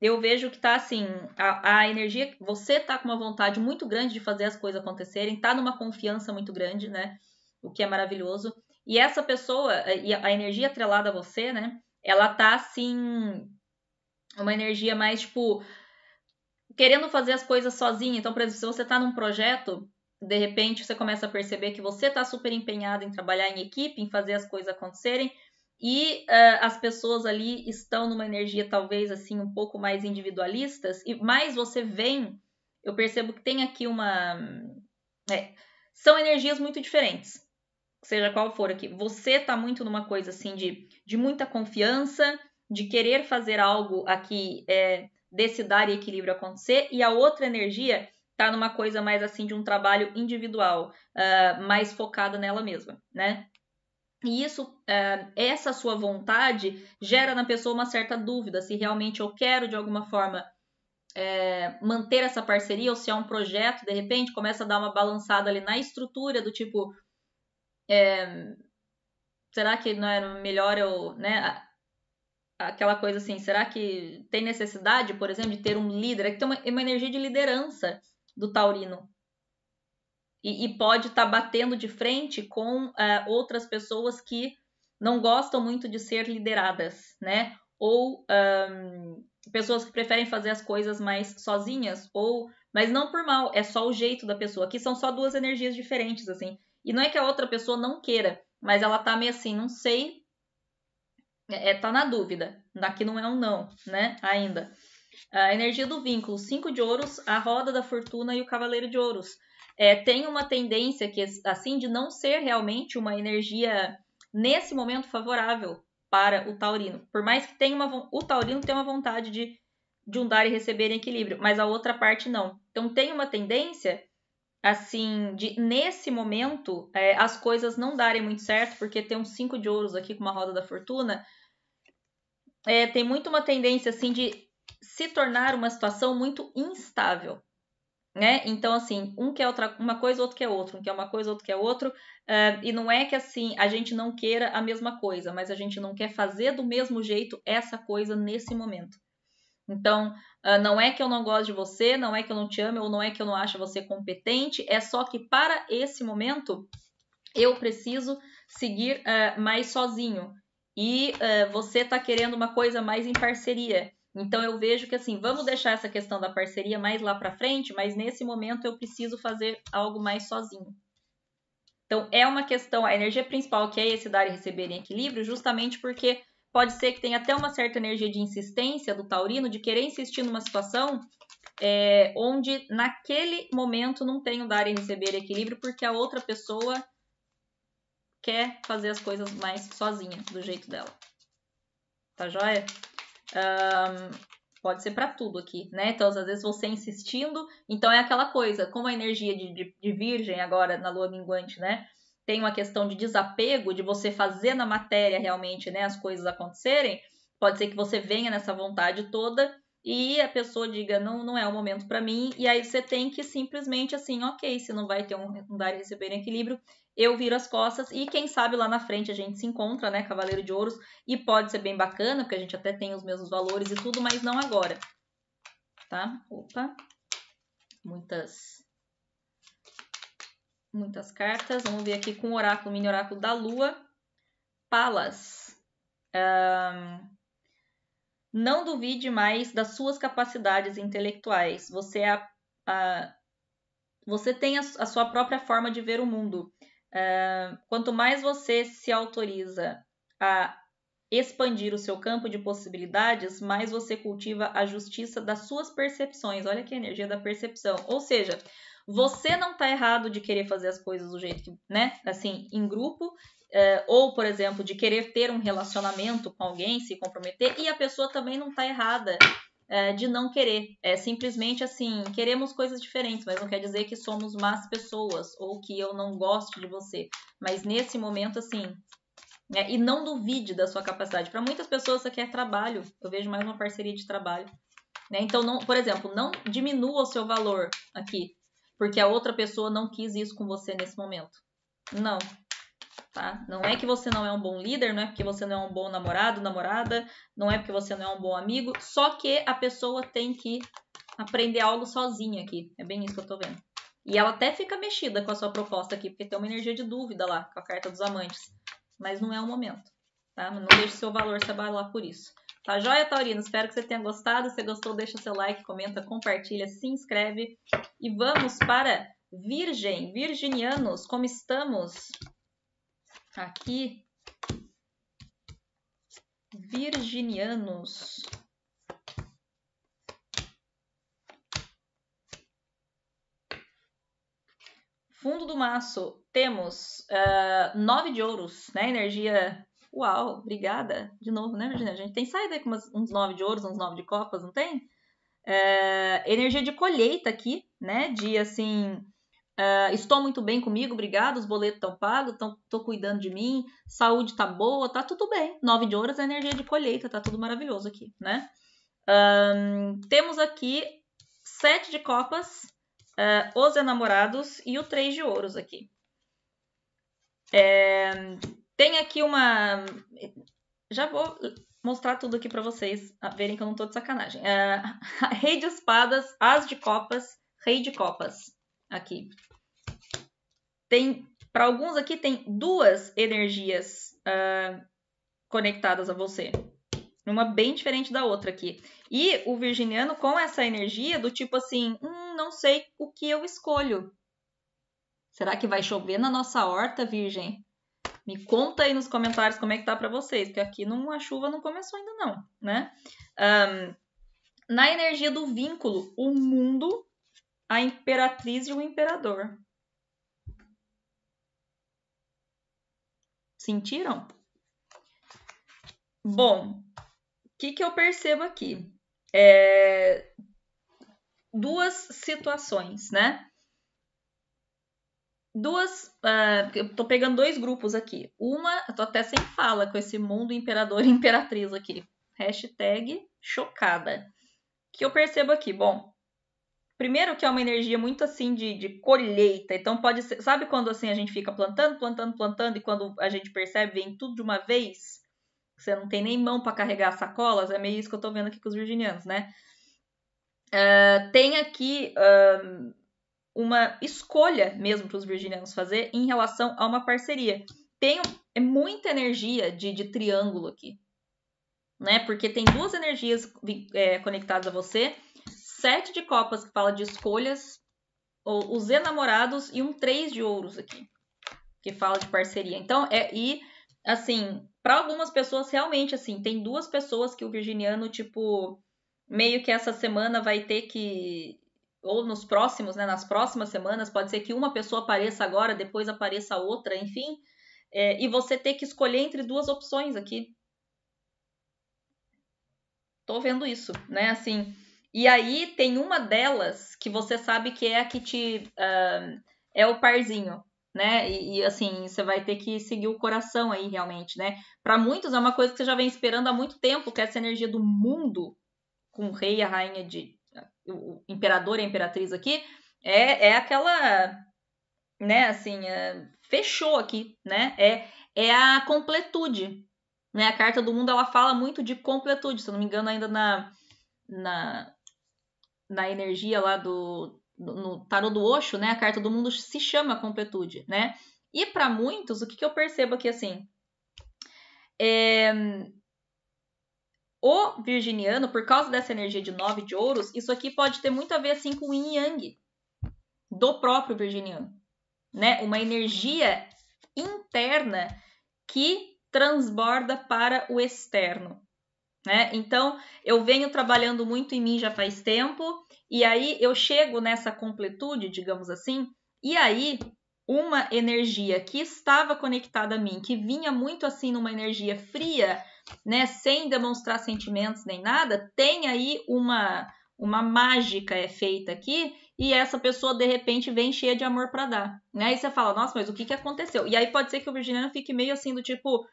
eu vejo que tá assim, a, a, energia, você tá com uma vontade muito grande de fazer as coisas acontecerem, tá numa confiança muito grande, né? O que é maravilhoso. E essa pessoa, a energia atrelada a você, né? Ela tá assim. Uma energia mais tipo. Querendo fazer as coisas sozinha. Então, por exemplo, se você tá num projeto, de repente você começa a perceber que você tá super empenhado em trabalhar em equipe, em fazer as coisas acontecerem. E uh, as pessoas ali estão numa energia talvez assim um pouco mais individualistas. E mais você vem. Eu percebo que tem aqui uma. É, são energias muito diferentes seja qual for aqui, você tá muito numa coisa assim de, de muita confiança, de querer fazer algo aqui é, desse dar e equilíbrio acontecer, e a outra energia tá numa coisa mais assim de um trabalho individual, uh, mais focada nela mesma, né? E isso, uh, essa sua vontade gera na pessoa uma certa dúvida se realmente eu quero de alguma forma é, manter essa parceria ou se é um projeto, de repente começa a dar uma balançada ali na estrutura do tipo, é, será que não era melhor eu, né? Aquela coisa assim, será que tem necessidade, por exemplo, de ter um líder? É que tem uma, uma energia de liderança do taurino. E, e pode estar tá batendo de frente com uh, outras pessoas que não gostam muito de ser lideradas, né? Ou um, pessoas que preferem fazer as coisas mais sozinhas, ou mas não por mal, é só o jeito da pessoa. Aqui são só duas energias diferentes, assim. E não é que a outra pessoa não queira, mas ela tá meio assim, não sei, é, é, tá na dúvida. Daqui não é um não, né? Ainda. A energia do vínculo, cinco de ouros, a roda da fortuna e o cavaleiro de ouros. É, tem uma tendência que assim de não ser realmente uma energia nesse momento favorável para o taurino. Por mais que tenha uma o taurino tenha uma vontade de de um dar e receber em equilíbrio, mas a outra parte não. Então tem uma tendência assim, de nesse momento é, as coisas não darem muito certo, porque tem uns cinco de ouros aqui com uma roda da fortuna, é, tem muito uma tendência assim de se tornar uma situação muito instável. Né? Então, assim, um quer outra, uma coisa, outro quer outro, um quer uma coisa, outro quer outro. Uh, e não é que assim a gente não queira a mesma coisa, mas a gente não quer fazer do mesmo jeito essa coisa nesse momento. Então, ah, não é que eu não gosto de você, não é que eu não te amo, ou não é que eu não acho você competente, é só que para esse momento eu preciso seguir uh, mais sozinho. E uh, você está querendo uma coisa mais em parceria. Então eu vejo que assim, vamos deixar essa questão da parceria mais lá para frente, mas nesse momento eu preciso fazer algo mais sozinho. Então é uma questão, a energia principal que é esse dar e receber em equilíbrio, justamente porque pode ser que tenha até uma certa energia de insistência do taurino, de querer insistir numa situação é, onde naquele momento não tem o dar e receber equilíbrio, porque a outra pessoa quer fazer as coisas mais sozinha, do jeito dela. Tá joia? Um, pode ser para tudo aqui, né? Então, às vezes você insistindo, então é aquela coisa, como a energia de, de, de virgem agora na lua minguante, né? tem uma questão de desapego, de você fazer na matéria realmente né, as coisas acontecerem, pode ser que você venha nessa vontade toda e a pessoa diga não, não é o momento para mim, e aí você tem que simplesmente assim, ok, se não vai ter um, um dar e receber em equilíbrio, eu viro as costas e quem sabe lá na frente a gente se encontra, né, Cavaleiro de Ouros, e pode ser bem bacana, porque a gente até tem os mesmos valores e tudo, mas não agora. Tá? Opa. Muitas muitas cartas. Vamos ver aqui com o oráculo, mini oráculo da lua. Palas. Um, não duvide mais das suas capacidades intelectuais. Você, é a, a, você tem a, a, sua própria forma de ver o mundo. Uh, quanto mais você se autoriza a expandir o seu campo de possibilidades, mais você cultiva a justiça das suas percepções. Olha que energia da percepção. Ou seja, você não tá errado de querer fazer as coisas do jeito que, né? Assim, em grupo. É, ou, por exemplo, de querer ter um relacionamento com alguém, se comprometer, e a pessoa também não tá errada é, de não querer. É simplesmente assim, queremos coisas diferentes, mas não quer dizer que somos más pessoas ou que eu não gosto de você. Mas nesse momento, assim, é, e não duvide da sua capacidade. Para muitas pessoas isso aqui é trabalho. Eu vejo mais uma parceria de trabalho. Né? Então, não, por exemplo, não diminua o seu valor aqui porque a outra pessoa não quis isso com você nesse momento. Não. Tá? Não é que você não é um bom líder, não é porque você não é um bom namorado, namorada, não é porque você não é um bom amigo, só que a pessoa tem que aprender algo sozinha aqui. É bem isso que eu tô vendo. E ela até fica mexida com a sua proposta aqui, porque tem uma energia de dúvida lá com a carta dos amantes. Mas não é o momento, tá? Não deixe seu valor se abalar por isso. Tá joia, Taurino? Espero que você tenha gostado. Se gostou, deixa seu like, comenta, compartilha, se inscreve. E vamos para Virgem, Virginianos, como estamos? Aqui. Virginianos. Fundo do maço, temos uh, nove de ouros, né? Energia Uau, obrigada. De novo, né, Virginia? A gente tem saída com umas, uns nove de ouros, uns nove de copas, não tem? É, energia de colheita aqui, né? De assim, uh, estou muito bem comigo, obrigado, os boletos estão pagos, estou cuidando de mim, saúde tá boa, tá tudo bem. Nove de ouros é energia de colheita, tá tudo maravilhoso aqui, né? Um, temos aqui sete de copas, uh, os enamorados e o três de ouros aqui. É, tem aqui uma. Já vou mostrar tudo aqui para vocês ah, verem que eu não tô de sacanagem. É... (laughs) Rei de espadas, as de copas, rei de copas. Aqui. Tem. Para alguns aqui tem duas energias uh, conectadas a você. Uma bem diferente da outra aqui. E o virginiano com essa energia do tipo assim: hum, não sei o que eu escolho. Será que vai chover na nossa horta, virgem? Me conta aí nos comentários como é que tá para vocês, porque aqui não, a chuva não começou ainda não, né? Um, na energia do vínculo, o mundo, a imperatriz e o imperador. Sentiram? Bom, o que, que eu percebo aqui? É, duas situações, né? duas. Uh, eu tô pegando dois grupos aqui. Uma, eu tô até sem fala com esse mundo imperador e imperatriz aqui. Hashtag chocada. Que eu percebo aqui, bom. Primeiro que é uma energia muito assim de, de colheita. Então pode ser. Sabe quando assim a gente fica plantando, plantando, plantando, e quando a gente percebe, vem tudo de uma vez? Você não tem nem mão para carregar sacolas, é meio isso que eu tô vendo aqui com os virginianos, né? Uh, tem aqui. Uh, uma escolha mesmo para os virginianos fazer em relação a uma parceria. Tem é muita energia de, de triângulo aqui, né? Porque tem duas energias é, conectadas a você, sete de copas que fala de escolhas, os enamorados e um três de ouros aqui, que fala de parceria. Então, é e assim, para algumas pessoas realmente assim, tem duas pessoas que o virginiano tipo meio que essa semana vai ter que ou nos próximos, né, nas próximas semanas, pode ser que uma pessoa apareça agora, depois apareça outra, enfim, é, e você ter que escolher entre duas opções aqui. Tô vendo isso, né? Assim, e aí tem uma delas que você sabe que é a que te uh, é o parzinho, né? E, e, assim, você vai ter que seguir o coração aí realmente, né? Para muitos é uma coisa que você já vem esperando há muito tempo, que é essa energia do mundo com o rei e a rainha de o imperador e a imperatriz aqui, é, é aquela, né, assim, é, fechou aqui, né? É, é a completude. Né? A carta do mundo ela fala muito de completude, se eu não me engano, ainda na, na, na energia lá do. No tarot do Osho, né? A carta do mundo se chama completude, né? E para muitos, o que, que eu percebo aqui assim? É, o virginiano, por causa dessa energia de nove de ouros, isso aqui pode ter muito a ver assim com o yin yang do próprio virginiano, né? Uma energia interna que transborda para o externo, né? Então, eu venho trabalhando muito em mim já faz tempo, e aí eu chego nessa completude, digamos assim, e aí uma energia que estava conectada a mim, que vinha muito assim numa energia fria, né, sem demonstrar sentimentos nem nada, tem aí uma uma mágica é feita aqui e essa pessoa de repente vem cheia de amor para dar, né? E você fala, nossa, mas o que que aconteceu? E aí pode ser que o virginiano fique meio assim do tipo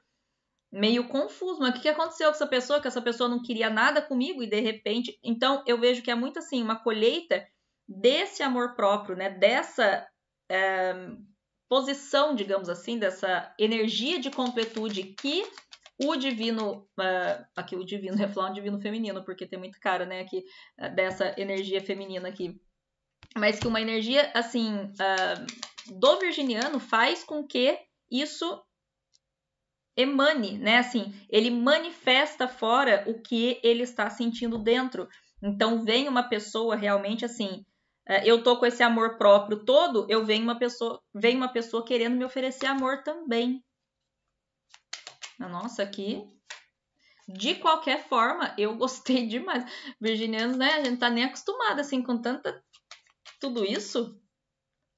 meio confuso, mas o que que aconteceu com essa pessoa? Que essa pessoa não queria nada comigo e de repente, então eu vejo que é muito assim uma colheita desse amor próprio, né? Dessa é, posição, digamos assim, dessa energia de completude que o divino, uh, aqui o divino, é (laughs) falar um divino feminino, porque tem muito cara, né, aqui, ah, dessa energia feminina aqui. Mas que uma energia, assim, uh, do virginiano faz com que isso emane, né, assim, ele manifesta fora o que ele está sentindo dentro. Então, vem uma pessoa realmente assim, eu tô com esse amor próprio todo, eu venho uma pessoa, vem uma pessoa querendo me oferecer amor também, a nossa aqui. De qualquer forma, eu gostei (laughs) demais. Virginianos, né? A gente tá nem acostumado assim com tanta tudo isso.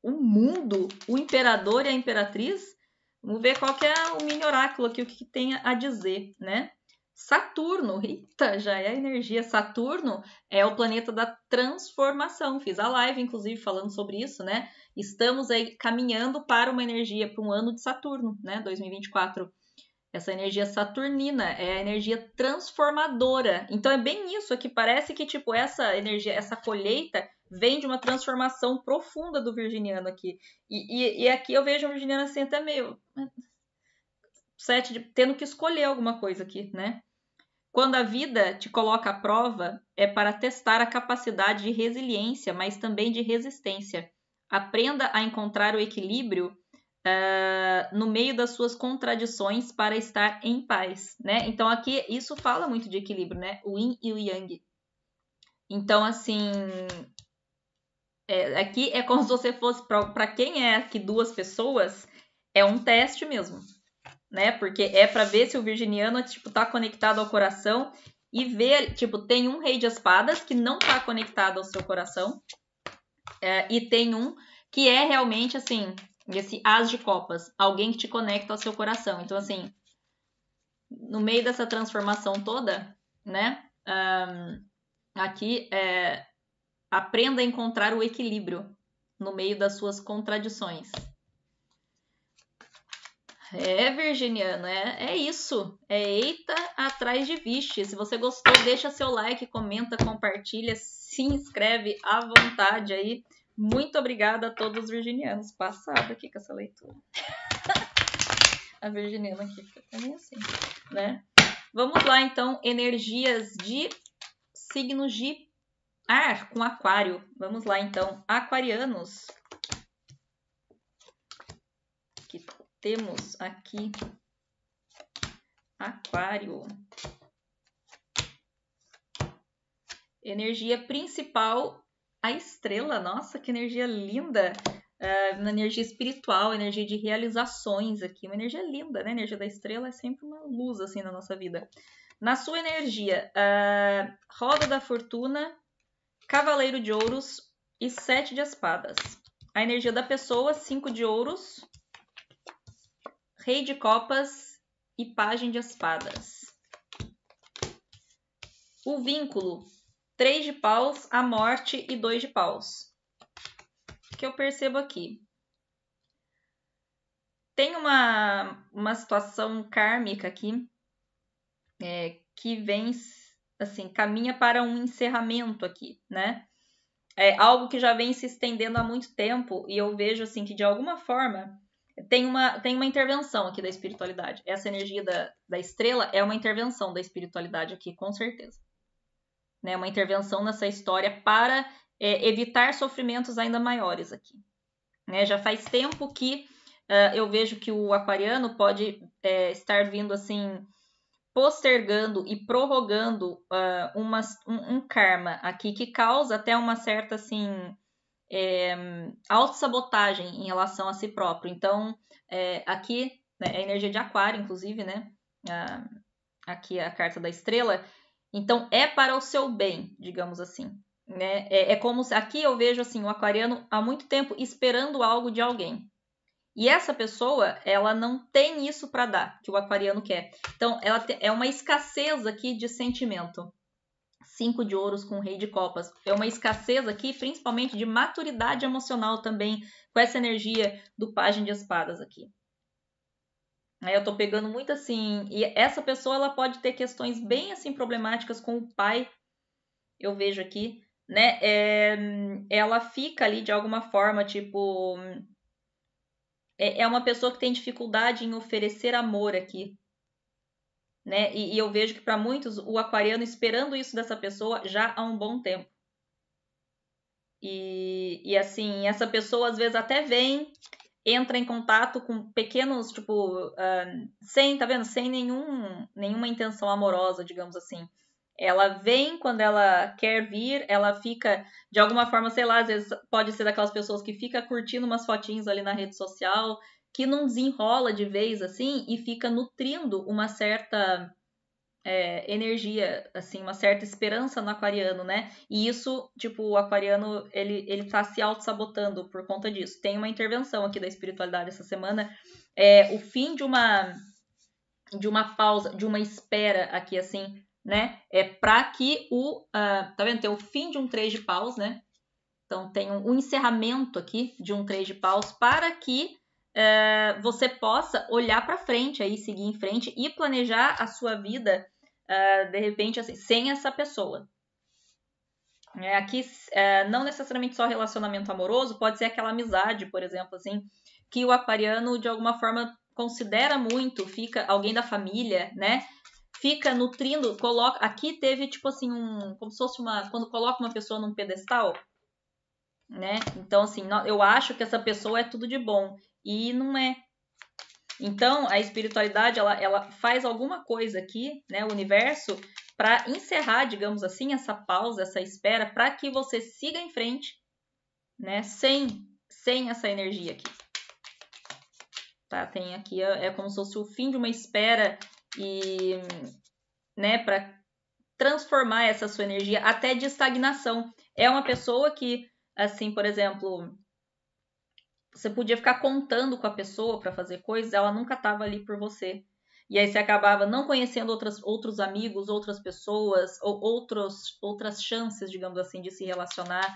O mundo, o imperador e a imperatriz. Vamos ver qual que é o mini oráculo aqui, o que, que tem a dizer, né? Saturno, eita, já é a energia. Saturno é o planeta da transformação. Fiz a live, inclusive, falando sobre isso, né? Estamos aí caminhando para uma energia, para um ano de Saturno, né? 2024. Essa energia saturnina é a energia transformadora. Então é bem isso aqui. Parece que tipo essa energia, essa colheita vem de uma transformação profunda do virginiano aqui. E, e, e aqui eu vejo o virginiano assim até meio sete tendo que escolher alguma coisa aqui, né? Quando a vida te coloca à prova, é para testar a capacidade de resiliência, mas também de resistência. Aprenda a encontrar o equilíbrio uh, no meio das suas contradições para estar em paz, né? Então aqui isso fala muito de equilíbrio, né? O yin e o yang. Então assim, é, aqui é como (laughs) se você fosse para quem é que duas pessoas é um teste mesmo, né? Porque é para ver se o virginiano tipo tá conectado ao coração e ver, tipo, tem um rei de espadas que não tá conectado ao seu coração é, e tem um que é realmente assim e esse assim, as de copas, alguém que te conecta ao seu coração. Então, assim, no meio dessa transformação toda, né? Um, aqui é aprenda a encontrar o equilíbrio no meio das suas contradições. É, Virginiano, é, é isso. É eita atrás de vixe. Se você gostou, deixa seu like, comenta, compartilha, se inscreve à vontade aí. Muito obrigada a todos os virginianos. Passado aqui com essa leitura. (laughs) a virginiana aqui fica também assim, né? Vamos lá, então, energias de signos de ar com aquário. Vamos lá, então, aquarianos. Que temos aqui aquário. Energia principal a estrela, nossa, que energia linda! Uh, uma energia espiritual, energia de realizações aqui, uma energia linda, né? A energia da estrela é sempre uma luz assim na nossa vida. Na sua energia, uh, Roda da Fortuna, Cavaleiro de Ouros e Sete de Espadas. A energia da pessoa, Cinco de Ouros, Rei de Copas e página de Espadas. O vínculo, 3 de paus, a morte e 2 de paus. O que eu percebo aqui? Tem uma, uma situação kármica aqui é, que vem, assim, caminha para um encerramento aqui, né? É algo que já vem se estendendo há muito tempo e eu vejo, assim, que de alguma forma tem uma, tem uma intervenção aqui da espiritualidade. Essa energia da, da estrela é uma intervenção da espiritualidade aqui, com certeza né, uma intervenção nessa história para é, evitar sofrimentos ainda maiores aqui. Né? Já faz tempo que uh, eu vejo que o aquariano pode é, estar vindo assim postergando e prorrogando uh, ah, uma, um, um, karma aqui que causa até uma certa assim é, autossabotagem em relação a si próprio. Então, é, aqui, né, a energia de aquário, inclusive, né? A, ah, aqui é a carta da estrela, então é para o seu bem, digamos assim. Né? É, é como se, aqui eu vejo assim o aquariano há muito tempo esperando algo de alguém. E essa pessoa, ela não tem isso para dar que o aquariano quer. Então, ela te, é uma escassez aqui de sentimento. Cinco de ouros com o rei de copas. É uma escassez aqui, principalmente de maturidade emocional também, com essa energia do pajem de espadas aqui. Aí eu tô pegando muito assim. E essa pessoa ela pode ter questões bem assim problemáticas com o pai. Eu vejo aqui, né? É, ela fica ali de alguma forma, tipo. É, é, uma pessoa que tem dificuldade em oferecer amor aqui. Né? E, e eu vejo que para muitos o aquariano esperando isso dessa pessoa já há um bom tempo. E, e assim, essa pessoa às vezes até vem, entra em contato com pequenos, tipo, uh, sem, tá vendo? Sem nenhum, nenhuma intenção amorosa, digamos assim. Ela vem quando ela quer vir, ela fica, de alguma forma, sei lá, às vezes pode ser daquelas pessoas que fica curtindo umas fotinhas ali na rede social, que não desenrola de vez assim e fica nutrindo uma certa é, energia, assim, uma certa esperança no aquariano, né? E isso, tipo, o aquariano, ele, ele tá se auto-sabotando por conta disso. Tem uma intervenção aqui da espiritualidade essa semana, é o fim de uma de uma pausa, de uma espera aqui, assim, né? É para que o, uh, tá vendo? Tem o fim de um três de paus, né? Então tem um, um encerramento aqui de um três de paus para que eh, você possa olhar para frente aí, seguir em frente e planejar a sua vida ah, de repente, assim, sem essa pessoa. É, aqui, é, não necessariamente só relacionamento amoroso, pode ser aquela amizade, por exemplo, assim, que o aquariano, de alguma forma, considera muito, fica alguém da família, né? Fica nutrindo, coloca. Aqui teve, tipo assim, um. Como se fosse uma. Quando coloca uma pessoa num pedestal, né? Então, assim, eu acho que essa pessoa é tudo de bom. E não é, então, a espiritualidade ela, ela faz alguma coisa aqui, né, o universo, para encerrar, digamos assim, essa pausa, essa espera, para que você siga em frente, né, sem, sem essa energia aqui. Tá? Tem aqui, é, é como se fosse o fim de uma espera e, né, para transformar essa sua energia até de estagnação. É uma pessoa que, assim, por exemplo, você podia ficar contando com a pessoa para fazer coisas, ela nunca estava ali por você. E aí você acabava não conhecendo outras, outros amigos, outras pessoas, ou outros, outras chances, digamos assim, de se relacionar.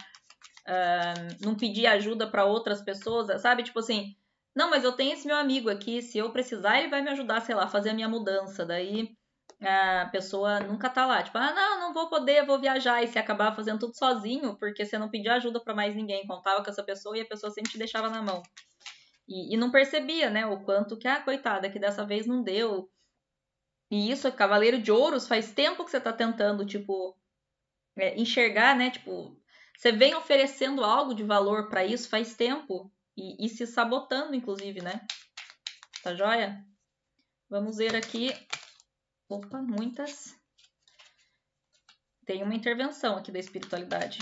não pedir ajuda para outras pessoas, sabe? Tipo assim, não, mas eu tenho esse meu amigo aqui, se eu precisar, ele vai me ajudar, sei lá, fazer a minha mudança. Daí a pessoa nunca tá lá, tipo, ah, não, não vou poder, vou viajar, e se acabar fazendo tudo sozinho, porque você não pediu ajuda para mais ninguém, contava com essa pessoa e a pessoa sempre te deixava na mão. E, e não percebia, né, o quanto que, ah, coitada, que dessa vez não deu. E isso, Cavaleiro de Ouros, faz tempo que você tá tentando, tipo, é, enxergar, né, tipo, você vem oferecendo algo de valor para isso faz tempo, e, e se sabotando, inclusive, né? Tá joia? Vamos ver aqui opa, muitas, tem uma intervenção aqui da espiritualidade,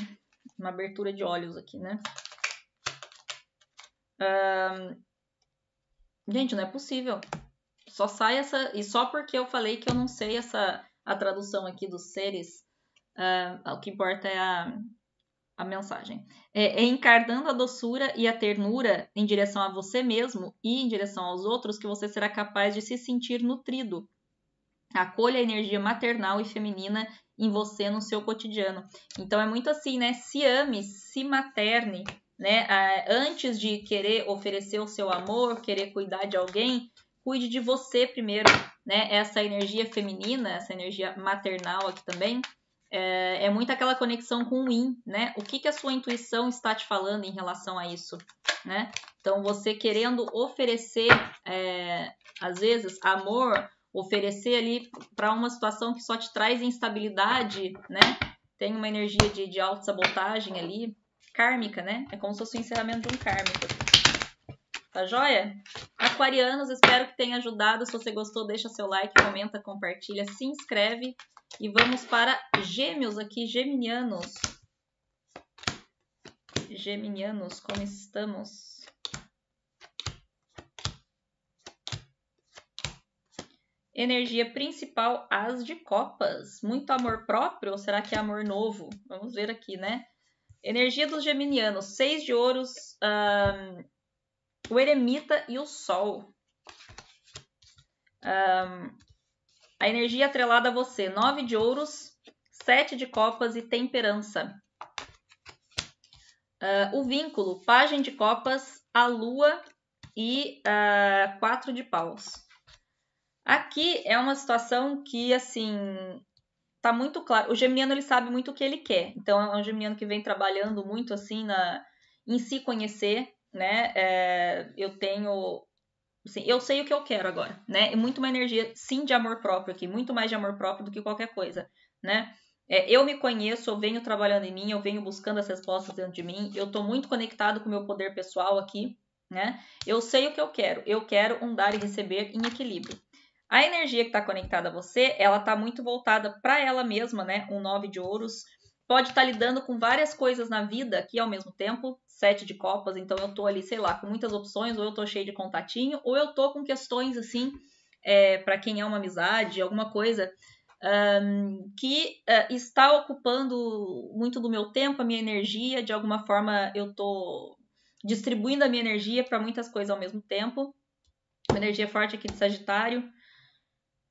uma abertura de olhos aqui, né? Um, gente, não é possível. Só sai essa. E só porque eu falei que eu não sei essa a tradução aqui dos seres, uh, o que importa é a, a mensagem. É, é encarnando a doçura e a ternura em direção a você mesmo e em direção aos outros que você será capaz de se sentir nutrido Acolha a energia maternal e feminina em você no seu cotidiano. Então é muito assim, né? Se ame, se materne, né? Ah, antes de querer oferecer o seu amor, querer cuidar de alguém, cuide de você primeiro, né? Essa energia feminina, essa energia maternal aqui também, é, é, muito aquela conexão com o in, né? O que, que a sua intuição está te falando em relação a isso, né? Então, você querendo oferecer, é, às vezes, amor oferecer ali para uma situação que só te traz instabilidade, né? Tem uma energia de, de auto-sabotagem ali, kármica, né? É como se fosse o um encerramento de um kármico. Tá joia? Aquarianos, espero que tenha ajudado. Se você gostou, deixa seu like, comenta, compartilha, se inscreve. E vamos para gêmeos aqui, geminianos. Geminianos, como estamos? Energia principal, as de copas. Muito amor próprio ou será que é amor novo? Vamos ver aqui, né? Energia dos geminianos, seis de ouros, um, o eremita e o sol. Um, a energia atrelada a você, nove de ouros, sete de copas e temperança. Uh, o vínculo, página de copas, a lua e uh, quatro de paus. Aqui é uma situação que, assim, tá muito claro. O geminiano ele sabe muito o que ele quer. Então é um geminiano que vem trabalhando muito assim na em se conhecer, né? É, eu tenho assim, eu sei o que eu quero agora, né? E muito uma energia sim de amor próprio aqui, muito mais de amor próprio do que qualquer coisa, né? É, eu me conheço, eu venho trabalhando em mim, eu venho buscando as respostas dentro de mim, eu tô muito conectado com o meu poder pessoal aqui, né? Eu sei o que eu quero, eu quero um dar e receber em equilíbrio. A energia que está conectada a você, ela está muito voltada para ela mesma, né? Um nove de ouros pode estar tá lidando com várias coisas na vida aqui ao mesmo tempo, sete de copas, então eu tô ali, sei lá, com muitas opções, ou eu tô cheio de contatinho, ou eu tô com questões assim, é, para quem é uma amizade, alguma coisa um, que uh, está ocupando muito do meu tempo, a minha energia, de alguma forma eu tô distribuindo a minha energia para muitas coisas ao mesmo tempo. Uma energia forte aqui de Sagitário.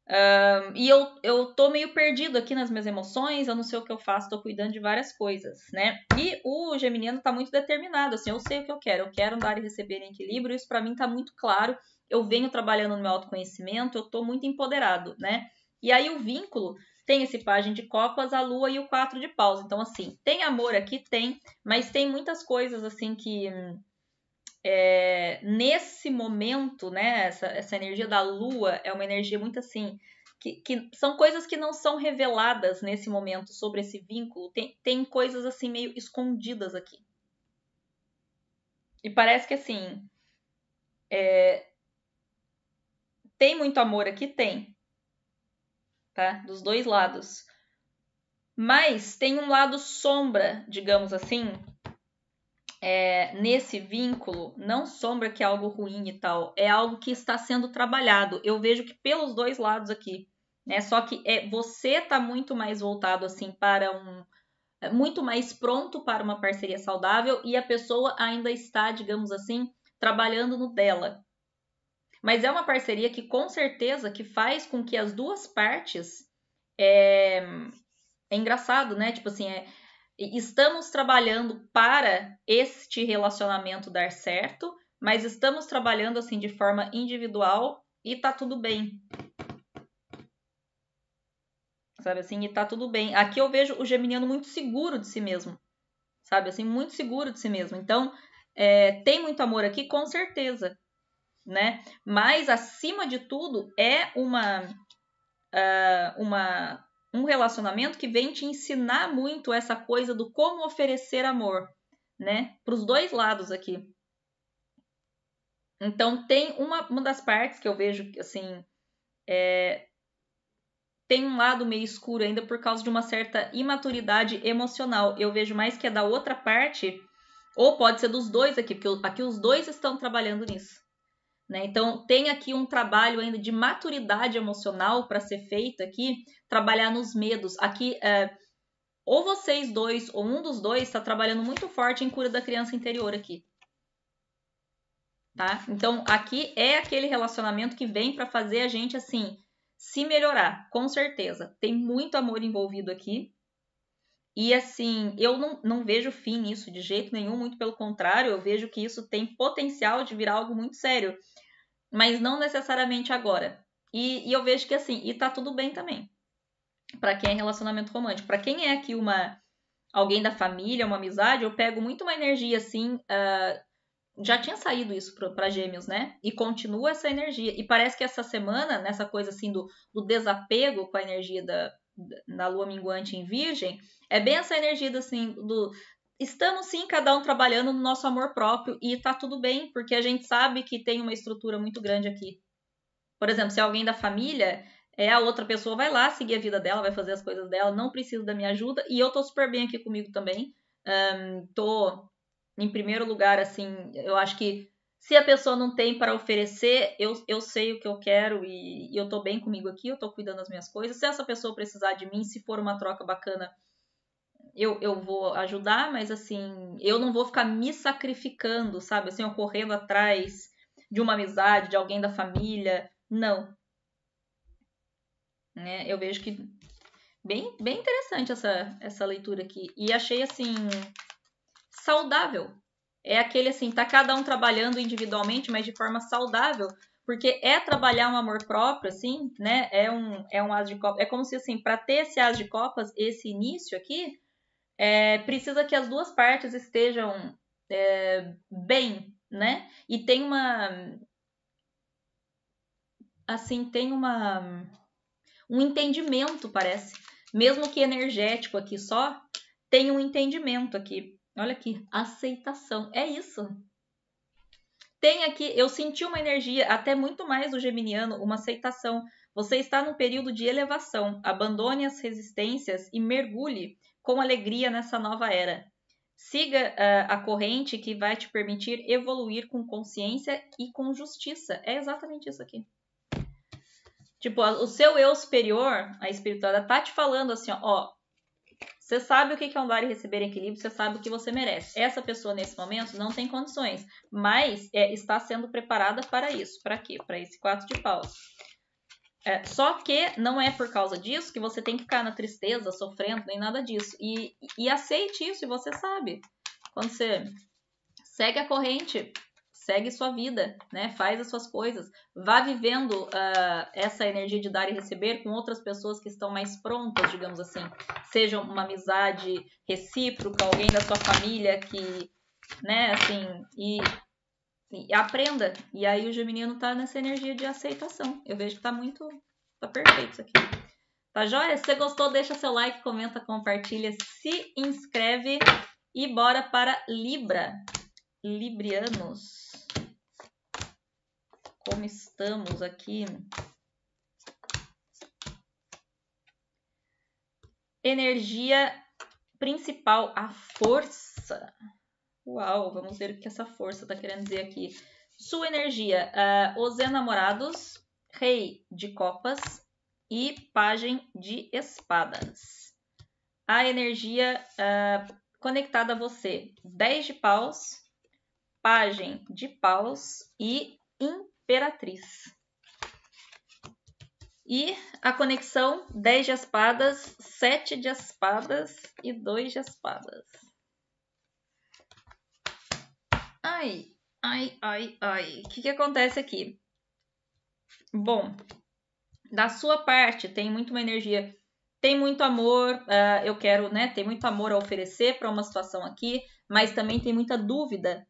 Um, e eu, eu tô meio perdido aqui nas minhas emoções, eu não sei o que eu faço, tô cuidando de várias coisas, né? E o geminiano tá muito determinado, assim, eu sei o que eu quero, eu quero andar e receber em equilíbrio, isso para mim tá muito claro. Eu venho trabalhando no meu autoconhecimento, eu tô muito empoderado, né? E aí o vínculo tem esse página de copas, a lua e o quatro de paus. Então, assim, tem amor aqui? Tem, mas tem muitas coisas, assim, que. Hum, é, nesse momento, né, essa, essa energia da lua é uma energia muito assim, que, que, são coisas que não são reveladas nesse momento sobre esse vínculo. Tem, tem coisas assim meio escondidas aqui. E parece que assim. É... Tem muito amor aqui? Tem. Tá? Dos dois lados. Mas tem um lado sombra, digamos assim, é, nesse vínculo, não sombra que é algo ruim e tal, é algo que está sendo trabalhado. Eu vejo que pelos dois lados aqui, né? Só que é você tá muito mais voltado assim para um é, muito mais pronto para uma parceria saudável e a pessoa ainda está, digamos assim, trabalhando no dela. Mas é uma parceria que com certeza que faz com que as duas partes é, é engraçado, né? Tipo assim, é, estamos trabalhando para este relacionamento dar certo, mas estamos trabalhando assim de forma individual e tá tudo bem. Sabe assim, e tá tudo bem. Aqui eu vejo o geminiano muito seguro de si mesmo. Sabe assim, muito seguro de si mesmo. Então, é, tem muito amor aqui, com certeza. Né? Mas acima de tudo é uma uh, uma um relacionamento que vem te ensinar muito essa coisa do como oferecer amor, né? Para os dois lados aqui. Então tem uma, uma das partes que eu vejo assim é, tem um lado meio escuro ainda por causa de uma certa imaturidade emocional. Eu vejo mais que é da outra parte, ou pode ser dos dois aqui, porque aqui os dois estão trabalhando nisso. Né? Então, tem aqui um trabalho ainda de maturidade emocional para ser feito aqui, trabalhar nos medos. Aqui, é, ou vocês dois, ou um dos dois, está trabalhando muito forte em cura da criança interior aqui. Tá? Então, aqui é aquele relacionamento que vem para fazer a gente, assim, se melhorar, com certeza. Tem muito amor envolvido aqui. E, assim, eu não, não vejo fim nisso de jeito nenhum, muito pelo contrário, eu vejo que isso tem potencial de virar algo muito sério mas não necessariamente agora. E, e eu vejo que assim, e tá tudo bem também. Para quem é relacionamento romântico, para quem é aqui uma alguém da família, uma amizade, eu pego muito uma energia assim. Uh, já tinha saído isso para Gêmeos, né? E continua essa energia. E parece que essa semana, nessa coisa assim do, do desapego com a energia da, da lua minguante em Virgem, é bem essa energia do, assim do estamos sim cada um trabalhando no nosso amor próprio e tá tudo bem, porque a gente sabe que tem uma estrutura muito grande aqui. Por exemplo, se é alguém da família é a outra pessoa vai lá seguir a vida dela, vai fazer as coisas dela, não precisa da minha ajuda e eu tô super bem aqui comigo também. Um, tô em primeiro lugar, assim, eu acho que se a pessoa não tem para oferecer, eu, eu sei o que eu quero e, e eu tô bem comigo aqui, eu tô cuidando das minhas coisas. Se essa pessoa precisar de mim, se for uma troca bacana, eu, eu vou ajudar, mas assim, eu não vou ficar me sacrificando, sabe? Assim, eu correndo atrás de uma amizade, de alguém da família. Não. Né? Eu vejo que bem, bem interessante essa, essa leitura aqui. E achei assim saudável. É aquele assim, tá cada um trabalhando individualmente, mas de forma saudável, porque é trabalhar um amor próprio, assim, né? É um é um as de copas. É como se assim, para ter esse as de copas, esse início aqui, é, precisa que as duas partes estejam é, bem, né? E tem uma. Assim, tem uma. Um entendimento, parece. Mesmo que energético aqui só, tem um entendimento aqui. Olha aqui, aceitação. É isso. Tem aqui, eu senti uma energia, até muito mais do geminiano, uma aceitação. Você está num período de elevação. Abandone as resistências e mergulhe com alegria nessa nova era. Siga uh, a corrente que vai te permitir evoluir com consciência e com justiça. É exatamente isso aqui. Tipo, o seu eu superior, a espiritual, tá te falando assim, ó, você sabe o que é um dar e receber equilíbrio, você sabe o que você merece. Essa pessoa, nesse momento, não tem condições, mas é, está sendo preparada para isso. Para quê? Para esse quatro de paus. É, só que não é por causa disso que você tem que ficar na tristeza, sofrendo, nem nada disso. E, e aceite isso e você sabe. Quando você segue a corrente, segue sua vida, né? Faz as suas coisas. Vá vivendo uh, essa energia de dar e receber com outras pessoas que estão mais prontas, digamos assim. Seja uma amizade recíproca, alguém da sua família que, né, assim, e aprenda. E aí o geminiano tá nessa energia de aceitação. Eu vejo que tá muito. Tá perfeito isso aqui. Tá joia? Se você gostou, deixa seu like, comenta, compartilha, se inscreve e bora para Libra. Librianos. Como estamos aqui? Energia principal, a força. Uau, vamos ver o que essa força está querendo dizer aqui. Sua energia, uh, os enamorados, rei de copas e pajem de espadas. A energia uh, conectada a você, 10 de paus, pajem de paus e imperatriz. E a conexão, 10 de espadas, 7 de espadas e 2 de espadas. Ai, ai, ai, ai. O que, que acontece aqui? Bom, da sua parte, tem muito uma energia, tem muito amor, uh, eu quero, né? Tem muito amor a oferecer para uma situação aqui, mas também tem muita dúvida,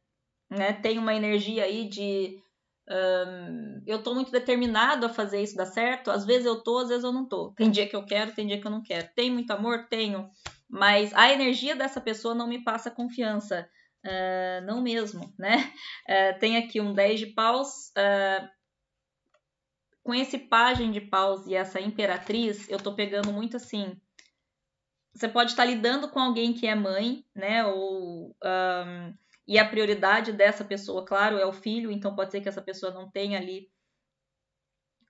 né? Tem uma energia aí de um, eu tô muito determinado a fazer isso dar certo. Às vezes eu tô, às vezes eu não tô. Tem dia que eu quero, tem dia que eu não quero. Tem muito amor? Tenho. Mas a energia dessa pessoa não me passa confiança. Uh, não mesmo, né? Uh, tem aqui um 10 de paus. Uh, com esse pajem de paus e essa imperatriz, eu tô pegando muito assim. Você pode estar tá lidando com alguém que é mãe, né? Ou. Um, e a prioridade dessa pessoa, claro, é o filho, então pode ser que essa pessoa não tenha ali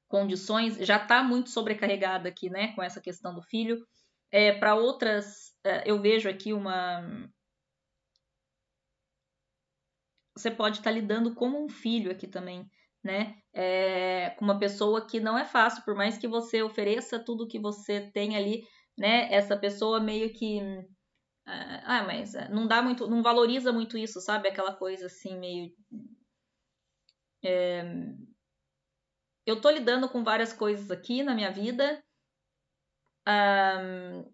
condições, já está muito sobrecarregada aqui, né, com essa questão do filho. É, Para outras, eh, eu vejo aqui uma, você pode estar tá lidando como um filho aqui também, né? É, com uma pessoa que não é fácil, por mais que você ofereça tudo que você tem ali, né? Essa pessoa meio que. É, ah, mas é, não dá muito, não valoriza muito isso, sabe? Aquela coisa assim, meio. É... Eu tô lidando com várias coisas aqui na minha vida. Um,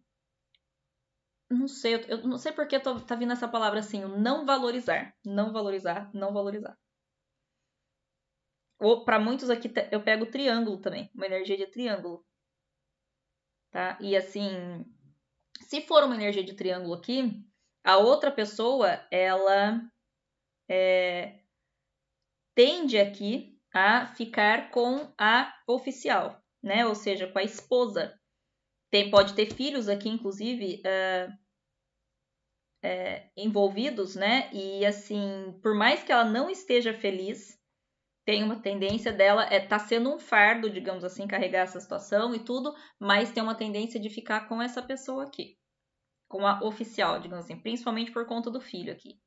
não sei, eu, eu não sei porque tô, tá vindo essa palavra assim, o não valorizar, não valorizar, não valorizar. Ou para muitos aqui eu pego o triângulo também, uma energia de triângulo. Tá? E assim, se for uma energia de triângulo aqui, a outra pessoa, ela é, tende aqui a ficar com a oficial, né? Ou seja, com a esposa tem, pode ter filhos aqui, inclusive, é, é, envolvidos, né? E assim, por mais que ela não esteja feliz, tem uma tendência dela é tá sendo um fardo, digamos assim, carregar essa situação e tudo, mas tem uma tendência de ficar com essa pessoa aqui, com a oficial, digamos assim, principalmente por conta do filho aqui,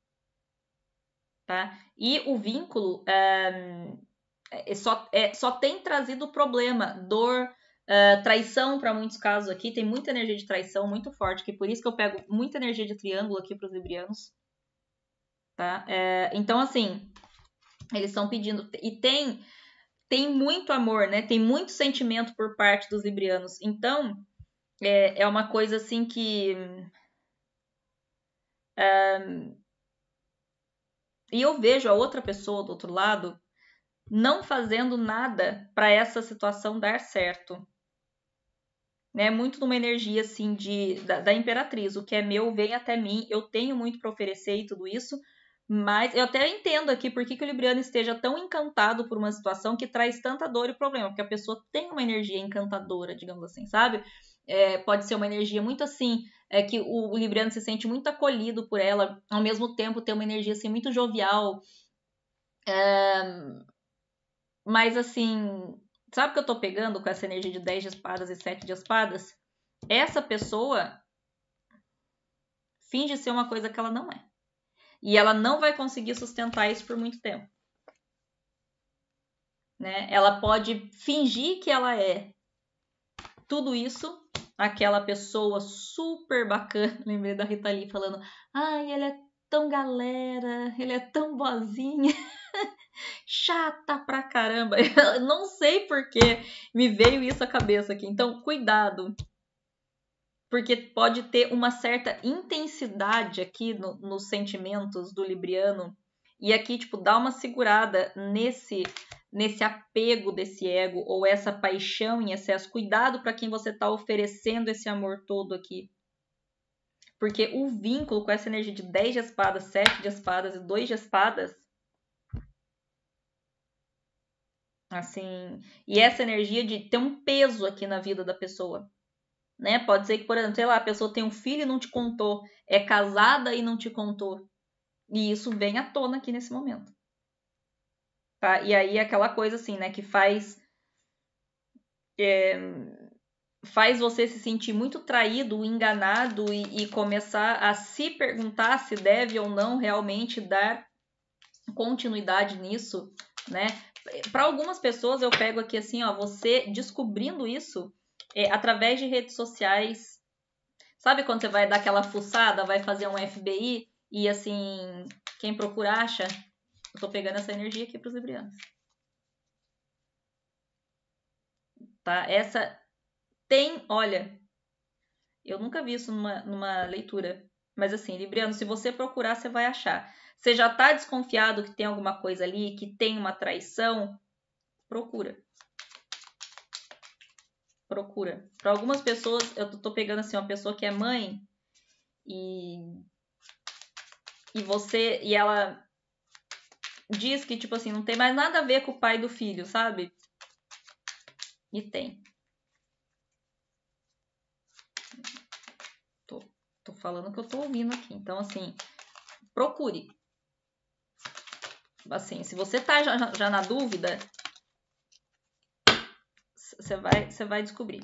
tá? E o vínculo eh, é só, é, só tem trazido problema, dor, Uh, traição, para muitos casos aqui, tem muita energia de traição, muito forte, que por isso que eu pego muita energia de triângulo aqui para os librianos. Tá? É, então, assim, eles estão pedindo. E tem, tem muito amor, né? Tem muito sentimento por parte dos librianos. Então, é, é uma coisa assim que. Um, ah, e eu vejo a outra pessoa do outro lado não fazendo nada para essa situação dar certo. Né? Muito numa energia assim de da, da imperatriz, o que é meu vem até mim, eu tenho muito para oferecer e tudo isso, mas eu até entendo aqui por que, que o Libriano esteja tão encantado por uma situação que traz tanta dor e problema, porque a pessoa tem uma energia encantadora, digamos assim, sabe? É, pode ser uma energia muito assim, é, que o, o Libriano se sente muito acolhido por ela, ao mesmo tempo tem uma energia assim muito jovial, é, mas assim, sabe o que eu tô pegando com essa energia de 10 de espadas e 7 de espadas? Essa pessoa finge ser uma coisa que ela não é. E ela não vai conseguir sustentar isso por muito tempo. Né? Ela pode fingir que ela é tudo isso, aquela pessoa super bacana, (laughs) lembrei da Rita Lee falando, ai, ela é tão galera, ele é tão boazinha, (laughs) chata pra caramba. Eu (laughs) não sei por que me veio isso à cabeça aqui. Então, cuidado. Porque pode ter uma certa intensidade aqui no, nos sentimentos do Libriano. E aqui, tipo, dá uma segurada nesse nesse apego desse ego ou essa paixão em excesso. Cuidado para quem você está oferecendo esse amor todo aqui porque o vínculo com essa energia de 10 de espadas, 7 de espadas e 2 de espadas. Assim. E essa energia de ter um peso aqui na vida da pessoa. Né? Pode ser que, por exemplo, sei lá, a pessoa tem um filho e não te contou. É casada e não te contou. E isso vem à tona aqui nesse momento. Tá? E aí é aquela coisa assim, né? Que faz. É faz você se sentir muito traído, enganado e, e, começar a se perguntar se deve ou não realmente dar continuidade nisso, né? Para algumas pessoas eu pego aqui assim, ó, você descobrindo isso é, através de redes sociais. Sabe quando você vai dar aquela fuçada, vai fazer um FBI e assim, quem procura acha? Eu tô pegando essa energia aqui para os librianos. Tá? Essa tem, olha, eu nunca vi isso numa, numa leitura. Mas assim, Libriano, se você procurar, você vai achar. Você já tá desconfiado que tem alguma coisa ali, que tem uma traição? Procura. Procura. Para algumas pessoas, eu tô pegando assim, uma pessoa que é mãe e e você e ela diz que tipo assim, não tem mais nada a ver com o pai do filho, sabe? E tem. falando o que eu tô ouvindo aqui. Então, assim, procure. Assim, se você tá já, já na dúvida, você vai, você vai descobrir.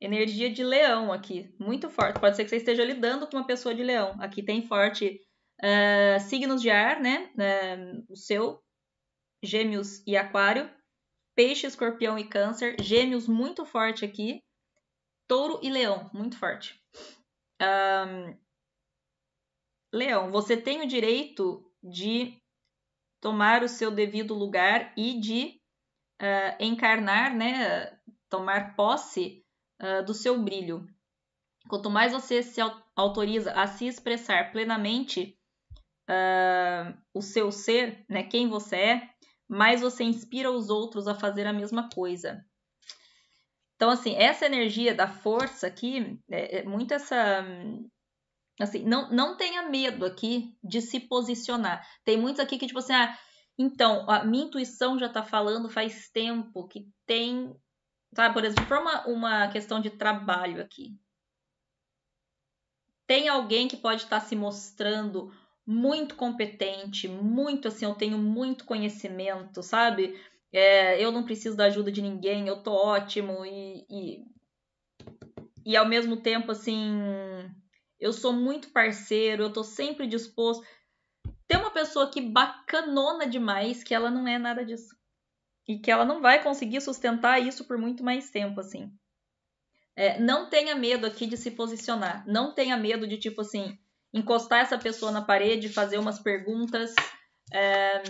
Energia de leão aqui, muito forte. Pode ser que você esteja lidando com uma pessoa de leão. Aqui tem forte uh, signos de ar, né? Uh, o seu, gêmeos e aquário. Peixe, escorpião e câncer. Gêmeos muito forte aqui. Touro e leão, muito forte. Um, Leão, você tem o direito de tomar o seu devido lugar e de uh, encarnar, né, tomar posse uh, do seu brilho. Quanto mais você se autoriza a se expressar plenamente uh, o seu ser, né, quem você é, mais você inspira os outros a fazer a mesma coisa. Então, assim, essa energia da força aqui, é, é muito essa. Assim, não, não tenha medo aqui de se posicionar. Tem muitos aqui que, tipo assim, ah, então, a minha intuição já tá falando faz tempo que tem. Sabe, por exemplo, forma uma questão de trabalho aqui. Tem alguém que pode estar tá se mostrando muito competente, muito assim, eu tenho muito conhecimento, sabe? é, eu não preciso da ajuda de ninguém, eu tô ótimo e, e, e ao mesmo tempo assim eu sou muito parceiro, eu tô sempre disposto. Tem uma pessoa que bacanona demais que ela não é nada disso e que ela não vai conseguir sustentar isso por muito mais tempo assim. É, não tenha medo aqui de se posicionar, não tenha medo de tipo assim encostar essa pessoa na parede, fazer umas perguntas. É,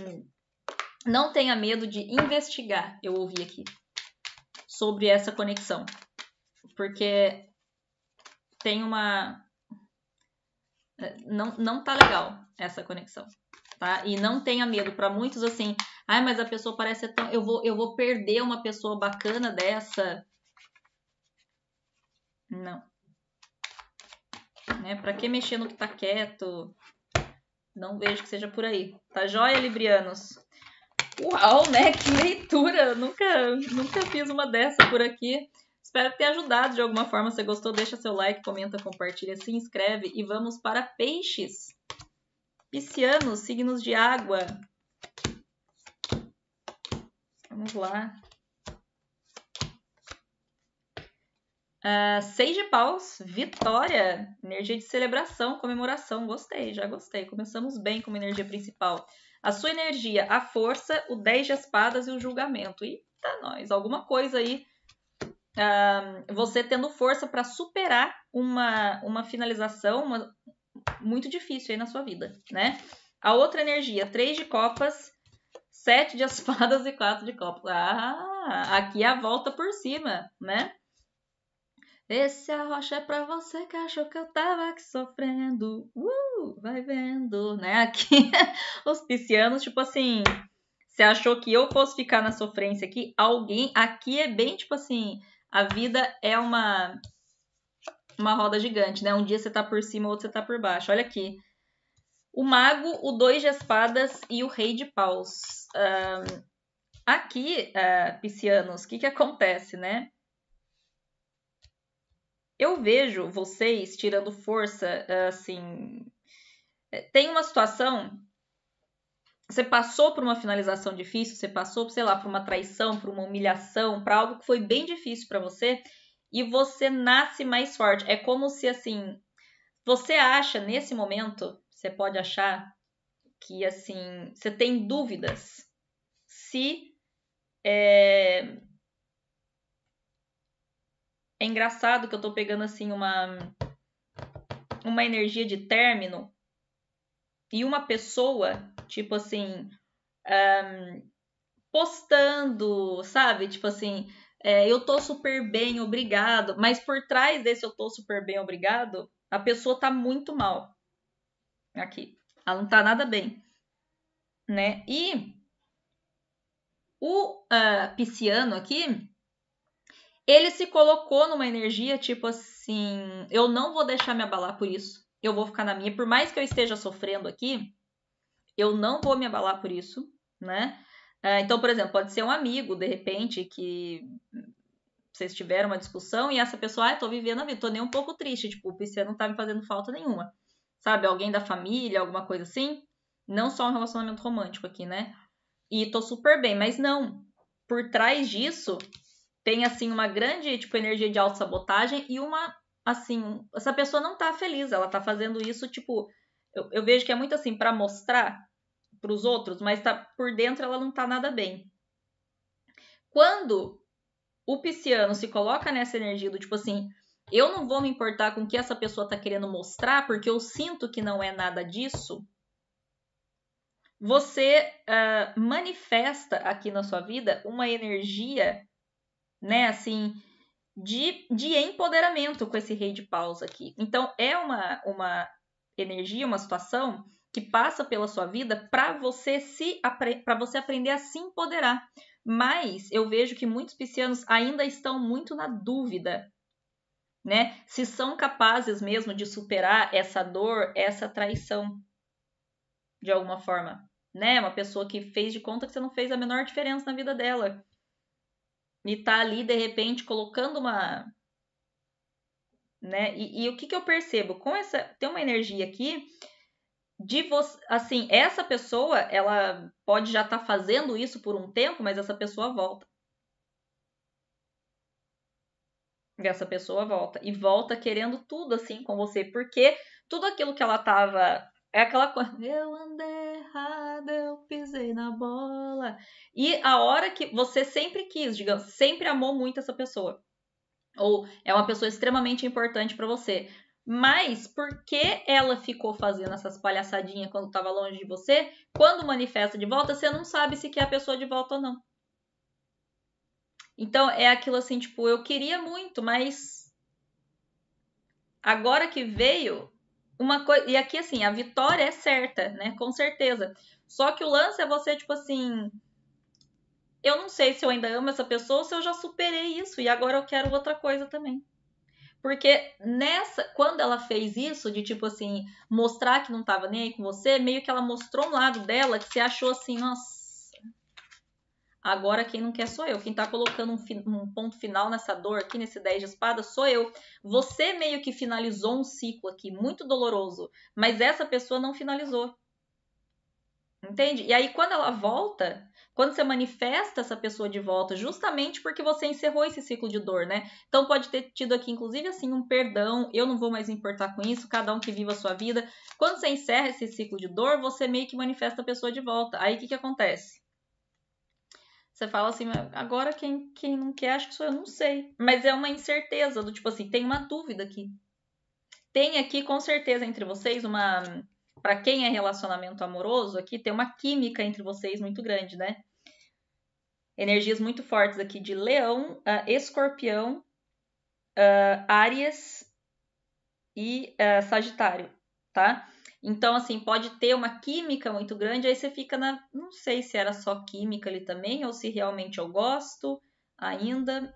não tenha medo de investigar, eu ouvi aqui, sobre essa conexão. Porque tem uma. É, não, não tá legal essa conexão, tá? E não tenha medo. Para muitos, assim, ai, ah, mas a pessoa parece tão. Eu vou, eu vou perder uma pessoa bacana dessa. Não. Né? Para que mexer no que tá quieto? Não vejo que seja por aí. Tá joia, Librianos? Uau, né? Que leitura! Nunca, nunca fiz uma dessa por aqui. Espero ter ajudado de alguma forma. Se gostou, deixa seu like, comenta, compartilha, se inscreve e vamos para peixes. Piscianos, signos de água. Vamos lá. Uh, seis de paus, vitória, energia de celebração, comemoração, gostei, já gostei. Começamos bem com energia principal. A sua energia, a força, o 10 de espadas e o julgamento. E tá nós, alguma coisa aí. Um, você tendo força para superar uma, uma finalização uma, muito difícil aí na sua vida, né? A outra energia, 3 de copas, 7 de espadas e 4 de copas. Ah, aqui é a volta por cima, né? Esse arrocha é pra você que achou que eu tava aqui sofrendo. Uh, vai vendo, né? Aqui, (laughs) os piscianos, tipo assim, você achou que eu fosse ficar na sofrência aqui? Alguém. Aqui é bem tipo assim: a vida é uma. Uma roda gigante, né? Um dia você tá por cima, outro você tá por baixo. Olha aqui. O mago, o dois de espadas e o rei de paus. Um, aqui, uh, piscianos, o que que acontece, né? eu vejo vocês tirando força, assim. É, tem uma situação. Você passou por uma finalização difícil, você passou, sei lá, por uma traição, por uma humilhação, para algo que foi bem difícil para você, e você nasce mais forte. É como se, assim, você acha nesse momento, você pode achar que, assim, você tem dúvidas se é, é engraçado que eu tô pegando assim uma uma energia de término e uma pessoa, tipo assim, um, postando, sabe? Tipo assim, é, eu tô super bem, obrigado. Mas por trás desse eu tô super bem, obrigado, a pessoa tá muito mal. Aqui. Ela não tá nada bem. Né? E o uh, pisciano aqui, ele se colocou numa energia tipo assim: eu não vou deixar me abalar por isso. Eu vou ficar na minha. Por mais que eu esteja sofrendo aqui, eu não vou me abalar por isso, né? É, então, por exemplo, pode ser um amigo, de repente, que vocês tiveram uma discussão e essa pessoa, ah, tô vivendo a vida, tô nem um pouco triste, tipo, o PC não tá me fazendo falta nenhuma. Sabe, alguém da família, alguma coisa assim. Não só um relacionamento romântico aqui, né? E tô super bem, mas não. Por trás disso, tem assim uma grande tipo energia de autossabotagem e uma assim, essa pessoa não tá feliz, ela tá fazendo isso tipo, eu, eu vejo que é muito assim para mostrar para os outros, mas tá por dentro ela não tá nada bem. Quando o pisciano se coloca nessa energia do tipo assim, eu não vou me importar com o que essa pessoa tá querendo mostrar, porque eu sinto que não é nada disso. Você uh, manifesta aqui na sua vida uma energia né? Assim, de, de empoderamento com esse rei de paus aqui. Então, é uma, uma energia, uma situação que passa pela sua vida para você se para você aprender a se empoderar. Mas eu vejo que muitos piscianos ainda estão muito na dúvida, né? Se são capazes mesmo de superar essa dor, essa traição de alguma forma, né? Uma pessoa que fez de conta que você não fez a menor diferença na vida dela e tá ali de repente colocando uma né? E, e o que, que eu percebo com essa tem uma energia aqui de você, assim, essa pessoa, ela pode já estar tá fazendo isso por um tempo, mas essa pessoa volta. Essa pessoa volta e volta querendo tudo assim com você, porque tudo aquilo que ela tava é aquela coisa, (laughs) eu andei errada, eu pisei na bola. E a hora que você sempre quis, digamos, sempre amou muito essa pessoa. Ou é uma pessoa extremamente importante para você. Mas por que ela ficou fazendo essas palhaçadinhas quando estava longe de você? Quando manifesta é de volta, você não sabe se quer a pessoa de volta ou não. Então é aquilo assim, tipo, eu queria muito, mas agora que veio, uma coisa. E aqui, assim, a vitória é certa, né? Com certeza. Só que o lance é você, tipo assim. Eu não sei se eu ainda amo essa pessoa ou se eu já superei isso e agora eu quero outra coisa também. Porque nessa, quando ela fez isso, de tipo assim, mostrar que não tava nem aí com você, meio que ela mostrou um lado dela que você achou assim, nossa, Agora quem não quer sou eu. Quem tá colocando um, um, ponto final nessa dor aqui, nesse 10 de espada, sou eu. Você meio que finalizou um ciclo aqui, muito doloroso. Mas essa pessoa não finalizou. Entende? E aí quando ela volta, quando você manifesta essa pessoa de volta, justamente porque você encerrou esse ciclo de dor, né? Então pode ter tido aqui, inclusive, assim, um perdão, eu não vou mais me importar com isso, cada um que viva a sua vida. Quando você encerra esse ciclo de dor, você meio que manifesta a pessoa de volta. Aí o que, que acontece? Você fala assim, agora quem, quem não quer, acho que sou eu, não sei. Mas é uma incerteza, do tipo assim, tem uma dúvida aqui. Tem aqui, com certeza, entre vocês, uma. para quem é relacionamento amoroso, aqui tem uma química entre vocês muito grande, né? Energias muito fortes aqui de leão, uh, escorpião, uh, Áries e uh, Sagitário, tá? Então, assim, pode ter uma química muito grande, aí você fica na. Não sei se era só química ali também, ou se realmente eu gosto ainda.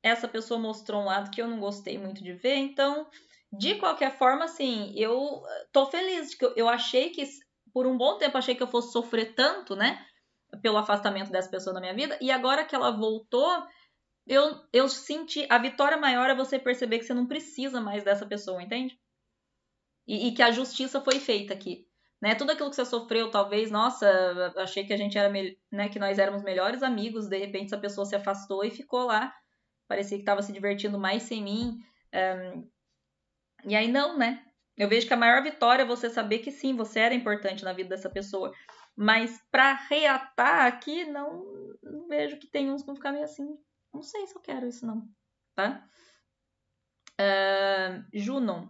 Essa pessoa mostrou um lado que eu não gostei muito de ver, então, de qualquer forma, assim, eu eh, tô feliz de que eu, eu achei que, por um bom tempo, achei que eu fosse sofrer tanto, né, pelo afastamento dessa pessoa da minha vida, e agora que ela voltou, eu, eu senti. A vitória maior é você perceber que você não precisa mais dessa pessoa, entende? E, e, que a justiça foi feita aqui. Né? Tudo aquilo que você sofreu, talvez, nossa, achei que a gente era, né, que nós éramos melhores amigos, de repente essa pessoa se afastou e ficou lá, parecia que estava se divertindo mais sem mim. Um, eh, e aí não, né? Eu vejo que a maior vitória é você saber que sim, você era importante na vida dessa pessoa. Mas para reatar aqui, não, não, vejo que tem uns que vão ficar meio assim. Não sei se eu quero isso, não. Tá? Uh, Junon.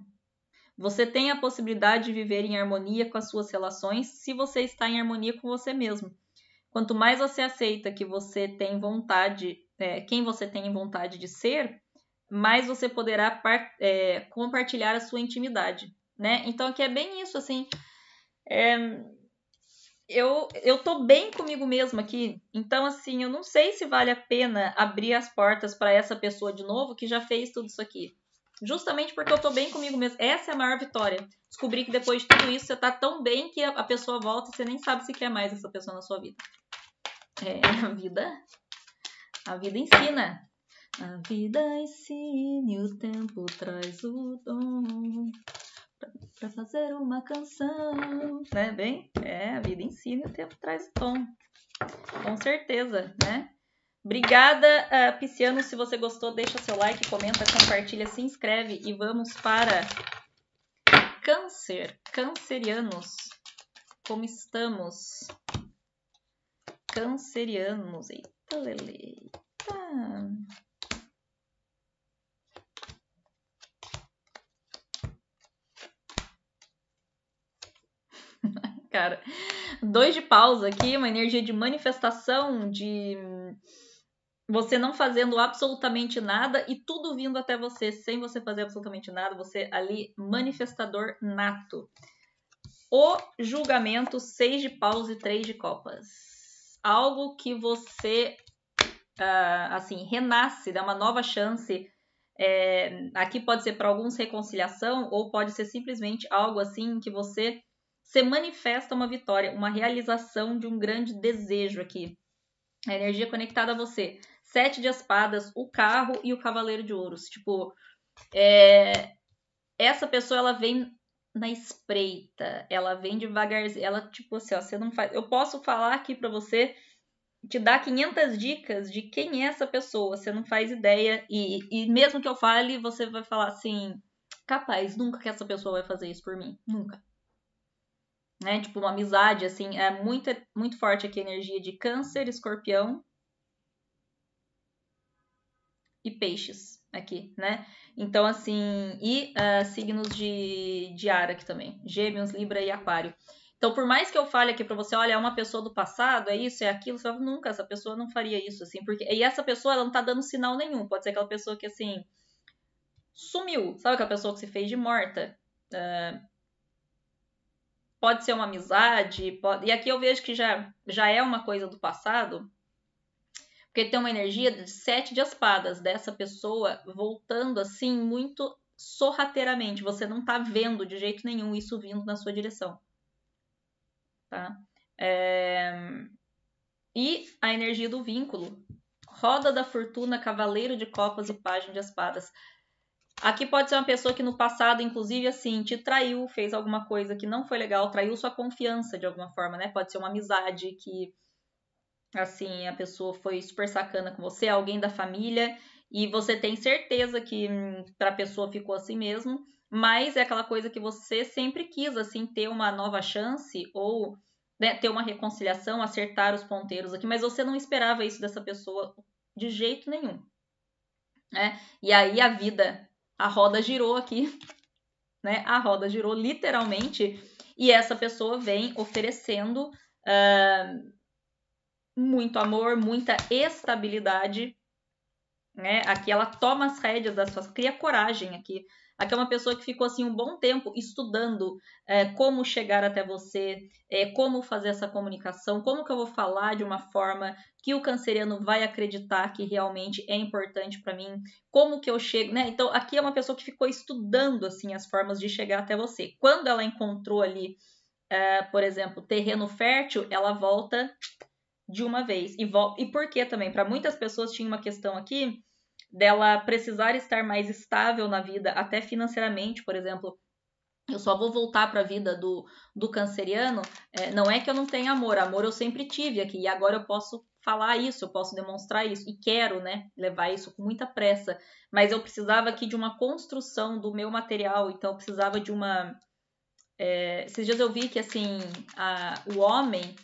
Você tem a possibilidade de viver em harmonia com as suas relações se você está em harmonia com você mesmo. Quanto mais você aceita que você tem vontade, é, quem você tem vontade de ser, mais você poderá é, compartilhar a sua intimidade, né? Então aqui é bem isso, assim. É, eu, eu tô bem comigo mesma aqui, então assim, eu não sei se vale a pena abrir as portas para essa pessoa de novo que já fez tudo isso aqui. Justamente porque eu tô bem comigo mesmo. Essa é a maior vitória. Descobrir que depois de tudo isso você tá tão bem que a pessoa volta e você nem sabe se quer mais essa pessoa na sua vida. É, a vida. A vida ensina. A vida ensina e o tempo traz o dom para fazer uma canção. Né, bem? É, a vida ensina e o tempo traz o dom. Com certeza, né? Obrigada, uh, Pisciano. Se você gostou, deixa seu like, comenta, compartilha, se inscreve e vamos para câncer, cancerianos. Como estamos? Cancerianos. Eita, Lele. (laughs) Cara, dois de pausa aqui, uma energia de manifestação, de você não fazendo absolutamente nada e tudo vindo até você sem você fazer absolutamente nada, você ali manifestador nato. O julgamento, seis de paus e três de copas. Algo que você, uh, assim, renasce, dá uma nova chance. É, aqui pode ser para alguns reconciliação ou pode ser simplesmente algo assim que você se manifesta uma vitória, uma realização de um grande desejo aqui. A energia conectada a você. Sete de Espadas, O Carro e O Cavaleiro de Ouros. Tipo, é... essa pessoa ela vem na espreita, ela vem devagarzinho, ela tipo assim, ó, você não faz. Eu posso falar aqui para você te dar 500 dicas de quem é essa pessoa, você não faz ideia e, e mesmo que eu fale, você vai falar assim, capaz, nunca que essa pessoa vai fazer isso por mim, nunca. Né? Tipo, uma amizade, assim, é muito, muito forte aqui a energia de câncer, escorpião e peixes aqui, né? Então, assim, e uh, signos de, de ar aqui também, gêmeos, libra e aquário. Então, por mais que eu fale aqui para você, olha, é uma pessoa do passado, é isso, é aquilo, você fala, nunca, essa pessoa não faria isso, assim, porque... E essa pessoa, ela não tá dando sinal nenhum, pode ser aquela pessoa que, assim, sumiu, sabe aquela pessoa que se fez de morta? Uh, pode ser uma amizade, pode... E aqui eu vejo que já, já é uma coisa do passado, porque tem uma energia de sete de espadas dessa pessoa voltando assim muito sorrateiramente. Você não tá vendo de jeito nenhum isso vindo na sua direção. Tá? É... E a energia do vínculo. Roda da fortuna, cavaleiro de copas e página de espadas. Aqui pode ser uma pessoa que no passado, inclusive, assim, te traiu, fez alguma coisa que não foi legal, traiu sua confiança de alguma forma, né? Pode ser uma amizade que assim, a pessoa foi super sacana com você, alguém da família, e você tem certeza que hum, para a pessoa ficou assim mesmo, mas é aquela coisa que você sempre quis, assim, ter uma nova chance ou né, ter uma reconciliação, acertar os ponteiros aqui, mas você não esperava isso dessa pessoa de jeito nenhum. Né? E aí a vida, a roda girou aqui, (laughs) né? A roda girou literalmente, e essa pessoa vem oferecendo. Uh, muito amor, muita estabilidade, né? Aqui ela toma as rédeas das suas, cria coragem aqui. Aqui é uma pessoa que ficou assim um bom tempo estudando é, como chegar até você, é, como fazer essa comunicação, como que eu vou falar de uma forma que o canceriano vai acreditar que realmente é importante para mim, como que eu chego, né? Então aqui é uma pessoa que ficou estudando assim as formas de chegar até você. Quando ela encontrou ali, é, por exemplo, terreno fértil, ela volta de uma vez. E, e que também, para muitas pessoas, tinha uma questão aqui dela precisar estar mais estável na vida, até financeiramente, por exemplo. Eu só vou voltar para a vida do, do canceriano. É, não é que eu não tenha amor, amor eu sempre tive aqui, e agora eu posso falar isso, eu posso demonstrar isso, e quero, né, levar isso com muita pressa. Mas eu precisava aqui de uma construção do meu material, então eu precisava de uma. É, esses dias eu vi que, assim, a, o homem,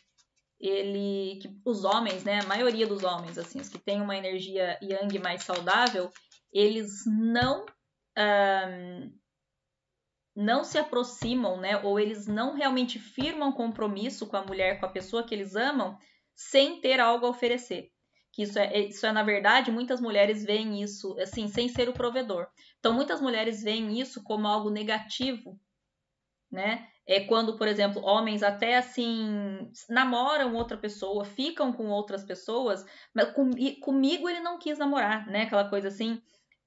ele que os homens, né, a maioria dos homens assim, os que têm uma energia yang mais saudável, eles não um, não se aproximam, né, ou eles não realmente firmam compromisso com a mulher, com a pessoa que eles amam, sem ter algo a oferecer. Que isso é, isso é na verdade, muitas mulheres veem isso assim, sem ser o provedor. Então, muitas mulheres veem isso como algo negativo, né? é quando, por exemplo, homens até assim namoram outra pessoa, ficam com outras pessoas, mas com, comigo ele não quis namorar, né? Aquela coisa assim.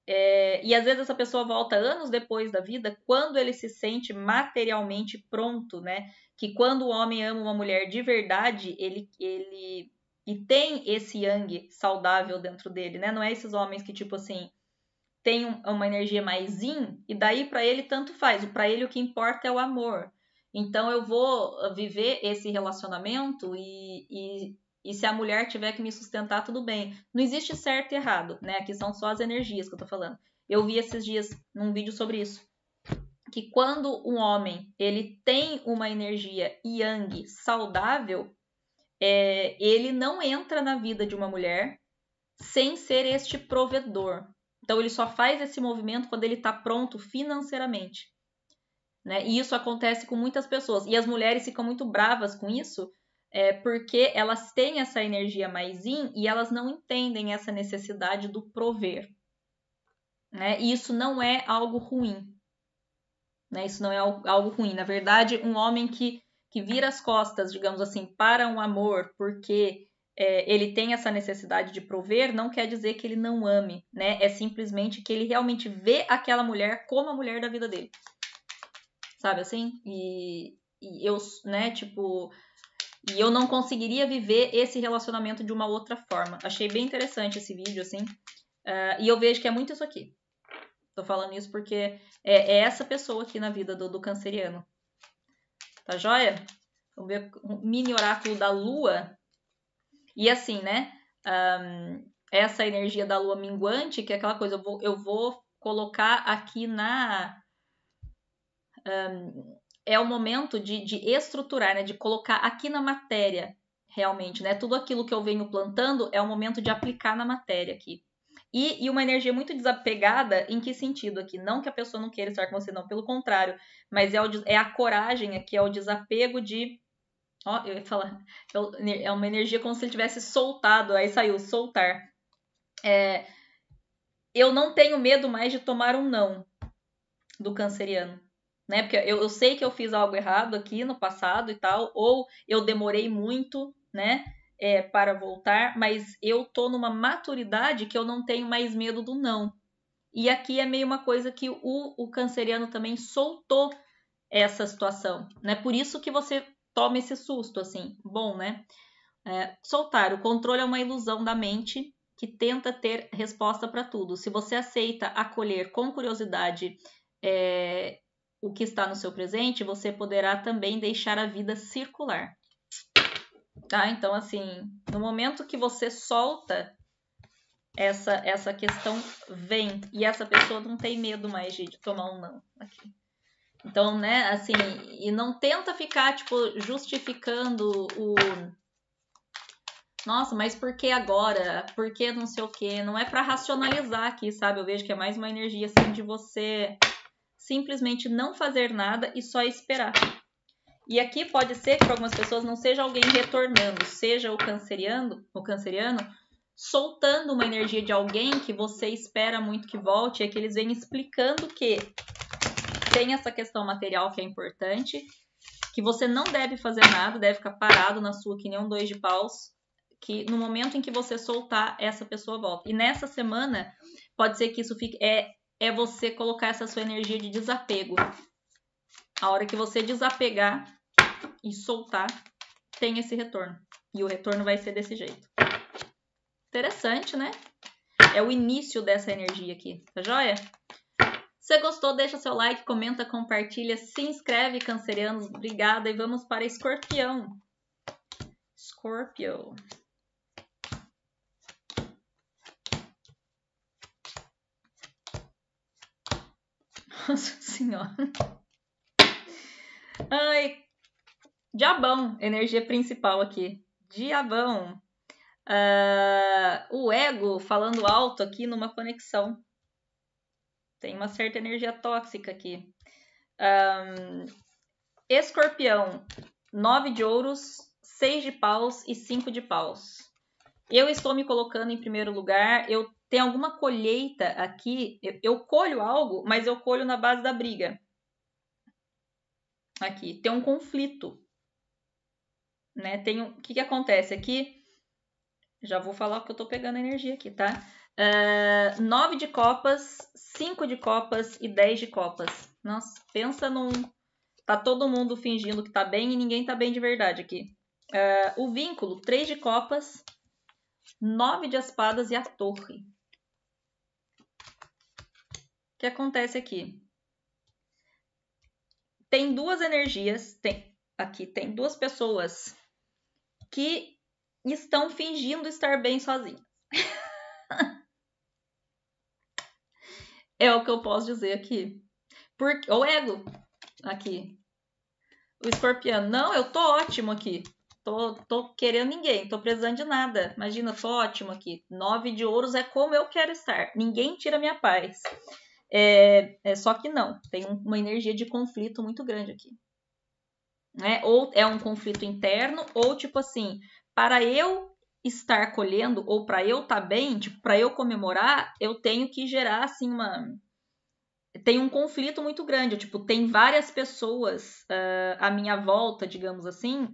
É, e às vezes essa pessoa volta anos depois da vida, quando ele se sente materialmente pronto, né? Que quando o homem ama uma mulher de verdade, ele, ele e tem esse yang saudável dentro dele, né? Não é esses homens que tipo assim tem um, uma energia mais yin e daí para ele tanto faz. Para ele o que importa é o amor. Então eu vou eh, viver esse relacionamento e, e, e se a mulher tiver que me sustentar, tudo bem. Não existe certo e errado, né? Aqui são só as energias que eu tô falando. Eu vi esses dias num vídeo sobre isso. Que quando um homem ele tem uma energia yang saudável, é, ele não entra na vida de uma mulher sem ser este provedor. Então ele só faz esse movimento quando ele está pronto financeiramente. Né? E isso acontece com muitas pessoas. E as mulheres ficam muito bravas com isso, é, porque elas têm essa energia mais in e elas não entendem essa necessidade do prover. Né? E isso não é algo ruim. Né? Isso não é algo ruim. Na verdade, um homem que, que vira as costas, digamos assim, para um amor, porque é, ele tem essa necessidade de prover, não quer dizer que ele não ame, né? É simplesmente que ele realmente vê aquela mulher como a mulher da vida dele sabe assim? E, e eu, né, tipo. E eu não conseguiria viver esse relacionamento de uma outra forma. Achei bem interessante esse vídeo, assim. Uh, e eu vejo que é muito isso aqui. Tô falando isso porque é, é essa pessoa aqui na vida do, do canceriano. Tá joia? O um mini oráculo da lua. E assim, né? Um, essa energia da lua minguante, que é aquela coisa, eu vou, eu vou colocar aqui na é o momento de, de estruturar, né, de colocar aqui na matéria, realmente, né? Tudo aquilo que eu venho plantando é o momento de aplicar na matéria aqui. E, e, uma energia muito desapegada, em que sentido aqui? Não que a pessoa não queira estar com você, não, pelo contrário, mas é, o, é a coragem aqui, é o desapego de. Ó, eu ia falar. É, é uma energia como se ele tivesse soltado, aí saiu, soltar. É, eu não tenho medo mais de tomar um não do canceriano né? Porque eu, eu sei que eu fiz algo errado aqui no passado e tal, ou eu demorei muito, né? É, para voltar, mas eu tô numa maturidade que eu não tenho mais medo do não. E aqui é meio uma coisa que o, o canceriano também soltou essa situação, né? Por isso que você toma esse susto, assim, bom, né? É, soltar. O controle é uma ilusão da mente que tenta ter resposta para tudo. Se você aceita acolher com curiosidade é, o que está no seu presente, você poderá também deixar a vida circular. Tá? Então, assim, no momento que você solta essa essa questão vem e essa pessoa não tem medo mais de, de tomar um não aqui. Então, né, assim, e não tenta ficar tipo justificando o nossa, mas por que agora? Por que não sei o quê? Não é para racionalizar aqui, sabe? Eu vejo que é mais uma energia assim de você simplesmente não fazer nada e só esperar. E aqui pode ser que para algumas pessoas não seja alguém retornando, seja o canceriano, o canceriano soltando uma energia de alguém que você espera muito que volte, é que eles vêm explicando que tem essa questão material que é importante, que você não deve fazer nada, deve ficar parado na sua que nem um dois de paus, que no momento em que você soltar, essa pessoa volta. E nessa semana, pode ser que isso fique é é você colocar essa sua energia de desapego. A hora que você desapegar e soltar, tem esse retorno. E o retorno vai ser desse jeito. Interessante, né? É o início dessa energia aqui, tá joia? Se gostou, deixa seu like, comenta, compartilha, se inscreve, cancerianos. Obrigada e vamos para escorpião. Escorpião. Nossa (laughs) Senhora. Ai, diabão, energia principal aqui. Diabão. Uh, o ego falando alto aqui numa conexão. Tem uma certa energia tóxica aqui. Um, escorpião, nove de ouros, seis de paus e cinco de paus. Eu estou me colocando em primeiro lugar, eu tem alguma colheita aqui. Eu, eu colho algo, mas eu colho na base da briga. Aqui tem um conflito, né? Tem o que, que acontece aqui? Já vou falar que eu tô pegando energia aqui, tá? Uh, de copas, cinco de copas e dez de copas. Nossa, pensa num. Tá todo mundo fingindo que tá bem e ninguém tá bem de verdade aqui. Uh, o vínculo, três de copas, nove de espadas e a torre que acontece aqui? Tem duas energias, tem aqui tem duas pessoas que estão fingindo estar bem sozinhas. é o que eu posso dizer aqui. Porque, o ego aqui. O escorpião, não, eu tô ótimo aqui. Tô, tô querendo ninguém, tô precisando de nada. Imagina, tô ótimo aqui. Nove de ouros é como eu quero estar. Ninguém tira minha paz. É, é, só que não, tem um, uma energia de conflito muito grande aqui. Né? Ou é um conflito interno, ou tipo assim, para eu estar colhendo, ou para eu estar tá bem, tipo, para eu comemorar, eu tenho que gerar assim uma. Tem um conflito muito grande. Tipo, tem várias pessoas uh, à minha volta, digamos assim,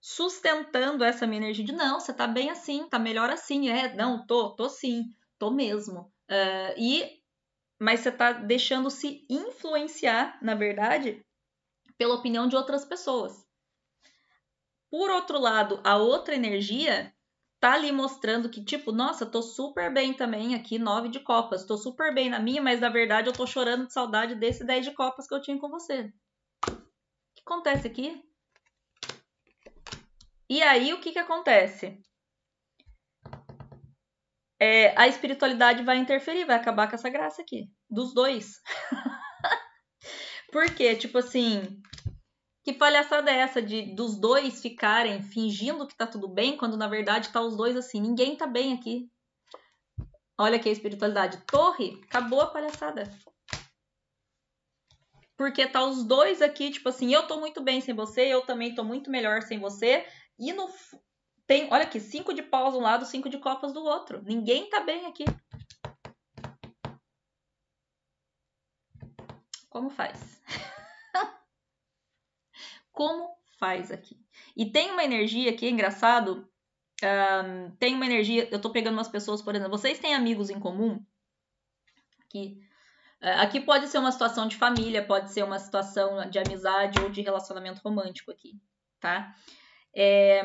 sustentando essa minha energia de não, você tá bem assim, tá melhor assim, é, não, tô, tô sim, tô mesmo. Uh, e mas você está deixando se influenciar, na verdade, pela opinião de outras pessoas. Por outro lado, a outra energia tá ali mostrando que, tipo, nossa, tô super bem também aqui, nove de copas, tô super bem na minha, mas na verdade eu tô chorando de saudade desse 10 de copas que eu tinha com você. O que acontece aqui? E aí, o que que acontece? é, a espiritualidade vai interferir, vai acabar com essa graça aqui, dos dois. (laughs) Porque, tipo assim, que palhaçada é essa de dos dois ficarem fingindo que tá tudo bem, quando na verdade tá os dois assim, ninguém tá bem aqui. Olha aqui a espiritualidade. Torre, acabou a palhaçada. Porque tá os dois aqui, tipo assim, eu tô muito bem sem você, eu também tô muito melhor sem você. E no, tem, olha aqui, cinco de paus um lado, cinco de copas do outro. Ninguém tá bem aqui. Como faz? (laughs) Como faz aqui? E tem uma energia aqui, é engraçado. Um, tem uma energia. Eu tô pegando umas pessoas, por exemplo. Vocês têm amigos em comum? Aqui. Eh, aqui pode ser uma situação de família, pode ser uma situação de amizade ou de relacionamento romântico aqui, tá? É,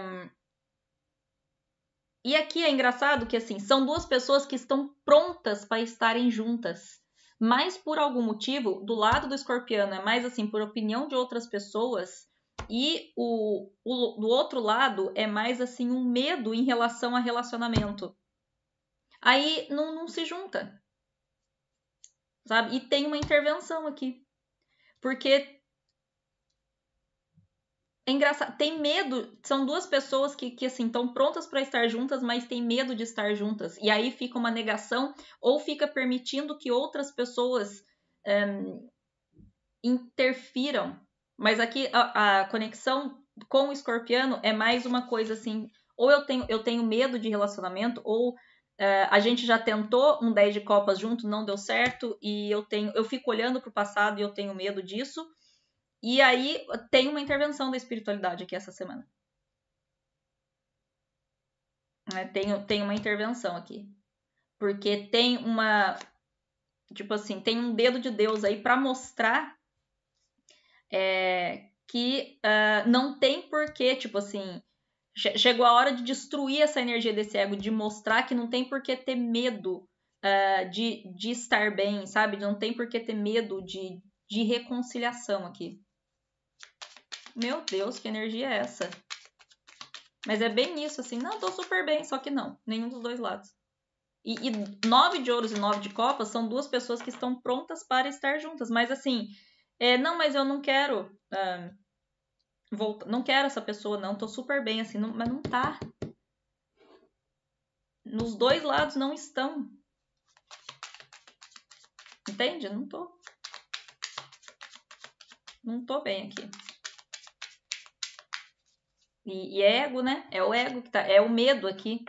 e aqui é engraçado que assim, são duas pessoas que estão prontas para estarem juntas. Mas por algum motivo, do lado do escorpião é né, mais assim por opinião de outras pessoas e o, o do outro lado é mais assim um medo em relação a relacionamento. Aí não, não se junta. Sabe? E tem uma intervenção aqui. Porque é engraçado, tem medo, são duas pessoas que, que assim, estão prontas para estar juntas, mas tem medo de estar juntas. E aí fica uma negação, ou fica permitindo que outras pessoas um, eh, interfiram. Mas aqui a, a conexão com o escorpiano é mais uma coisa assim, ou eu tenho, eu tenho medo de relacionamento, ou Uh, a gente já tentou um 10 de copas junto, não deu certo, e eu tenho, eu fico olhando para o passado e eu tenho medo disso. E aí tem uma intervenção da espiritualidade aqui essa semana. É, tem, tem uma intervenção aqui. Porque tem uma. Tipo assim, tem um dedo de Deus aí para mostrar é, que uh, não tem porquê, tipo assim. chegou a hora de destruir essa energia desse ego, de mostrar que não tem porquê ter medo uh, de, de estar bem, sabe? Não tem porquê ter medo de, de reconciliação aqui. Meu Deus, que energia é essa? Mas é bem isso, assim, não, tô super bem, só que não, nenhum dos dois lados. E, e nove de ouros e nove de copas são duas pessoas que estão prontas para estar juntas, mas assim, é, não, mas eu não quero, ah, não quero essa pessoa, não, tô super bem, assim, não, mas não tá. Nos dois lados não estão. Entende? Não tô. Não tô bem aqui. E, e é ego, né? É o ego que tá, é o medo aqui.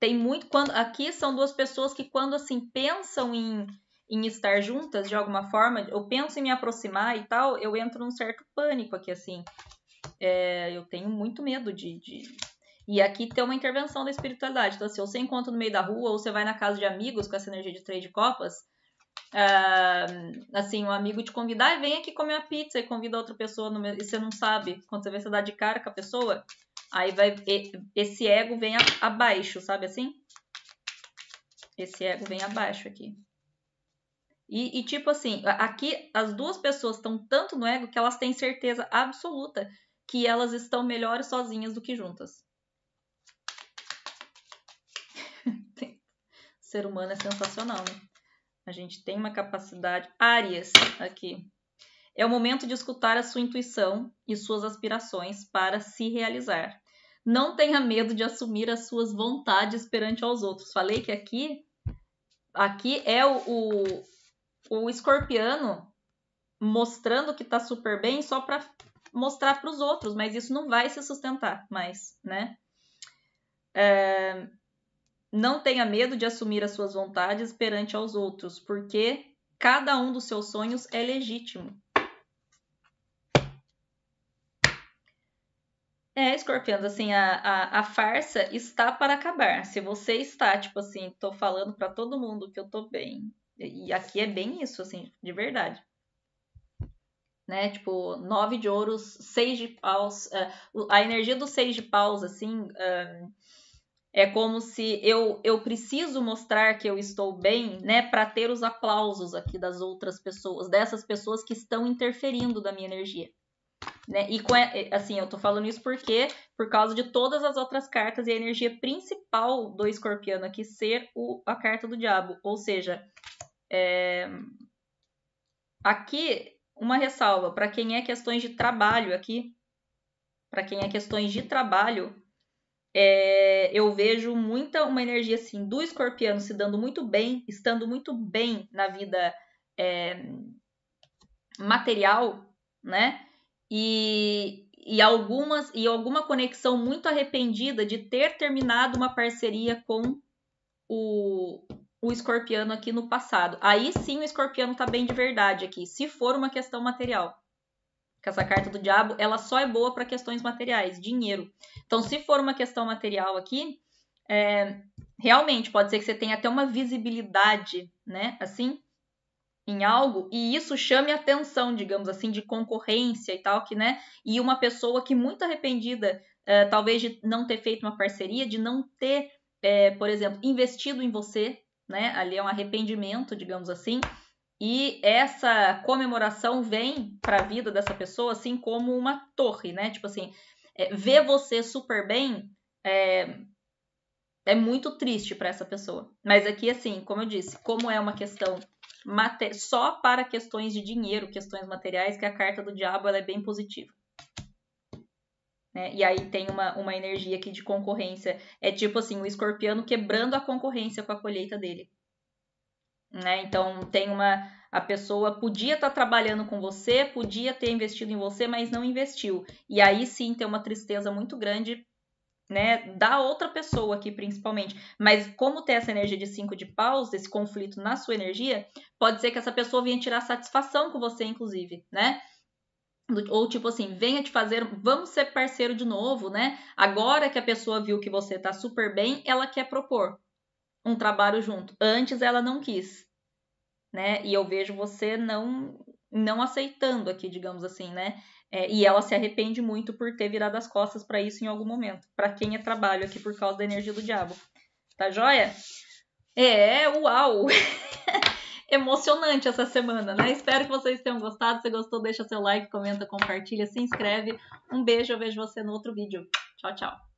Tem muito quando aqui são duas pessoas que quando assim pensam em em estar juntas de alguma forma, eu penso em me aproximar e tal, eu entro num certo pânico aqui assim. É, eu tenho muito medo de, de... E aqui tem uma intervenção da espiritualidade. Então, se assim, você encontra no meio da rua ou você vai na casa de amigos com essa energia de três de copas, Uh, assim, um amigo te convidar e vem aqui comer a pizza e convida outra pessoa meu, e você não sabe, quando você vê você dá de cara com a pessoa, aí vai esse ego vem abaixo, sabe assim? Esse ego vem abaixo aqui. E, e tipo assim, aqui as duas pessoas estão tanto no ego que elas têm certeza absoluta que elas estão melhores sozinhas do que juntas. (laughs) ser humano é sensacional, né? A gente tem uma capacidade. Áreas aqui. É o momento de escutar a sua intuição e suas aspirações para se realizar. Não tenha medo de assumir as suas vontades perante aos outros. Falei que aqui aqui é o, o, o escorpiano mostrando que está super bem só para mostrar para os outros, mas isso não vai se sustentar mais, né? É, não tenha medo de assumir as suas vontades perante aos outros, porque cada um dos seus sonhos é legítimo. É, Escorpião, assim, a, a, a, farsa está para acabar. Se você está, tipo assim, tô falando para todo mundo que eu tô bem. E aqui é bem isso, assim, de verdade. Né? Tipo, nove de ouros, seis de paus. Uh, a energia dos seis de paus, assim, uh, é como se eu, eu preciso mostrar que eu estou bem, né, para ter os aplausos aqui das outras pessoas, dessas pessoas que estão interferindo da minha energia. Né? E é, é, assim, eu tô falando isso porque por causa de todas as outras cartas e a energia principal do escorpião aqui ser o, a carta do diabo, ou seja, é... aqui uma ressalva para quem é questões de trabalho aqui, para quem é questões de trabalho, é, eu vejo muita uma energia assim do escorpião se dando muito bem, estando muito bem na vida é, material, né? E, e algumas e alguma conexão muito arrependida de ter terminado uma parceria com o, o escorpião aqui no passado. Aí sim o escorpião tá bem de verdade aqui, se for uma questão material essa carta do diabo, ela só é boa para questões materiais, dinheiro. Então, se for uma questão material aqui, é, realmente pode ser que você tenha até uma visibilidade, né? Assim, em algo e isso chame atenção, digamos assim, de concorrência e tal, que, né? E uma pessoa que muito arrependida, é, talvez de não ter feito uma parceria, de não ter, é, por exemplo, investido em você, né? Ali é um arrependimento, digamos assim. E essa comemoração vem para a vida dessa pessoa assim como uma torre, né? Tipo assim, é, ver você super bem é, é muito triste para essa pessoa. Mas aqui, assim, como eu disse, como é uma questão mate... só para questões de dinheiro, questões materiais, que a carta do diabo ela é bem positiva. Né? E aí tem uma, uma energia aqui de concorrência. É tipo assim, o escorpião quebrando a concorrência com a colheita dele. Né? Então tem uma a pessoa podia estar tá trabalhando com você, podia ter investido em você, mas não investiu. E aí sim tem uma tristeza muito grande, né, da outra pessoa aqui principalmente. Mas como tem essa energia de cinco de paus, esse conflito na sua energia, pode ser que essa pessoa venha tirar satisfação com você inclusive, né? ou tipo assim, venha te fazer, vamos ser parceiro de novo, né? Agora que a pessoa viu que você tá super bem, ela quer propor um trabalho junto. Antes ela não quis, né? E eu vejo você não não aceitando aqui, digamos assim, né? É, e ela se arrepende muito por ter virado as costas para isso em algum momento. Para quem é trabalho aqui por causa da energia do diabo. Tá joia? É, uau! (laughs) Emocionante essa semana, né? Espero que vocês tenham gostado. Se gostou, deixa seu like, comenta, compartilha, se inscreve. Um beijo, eu vejo você no outro vídeo. Tchau, tchau.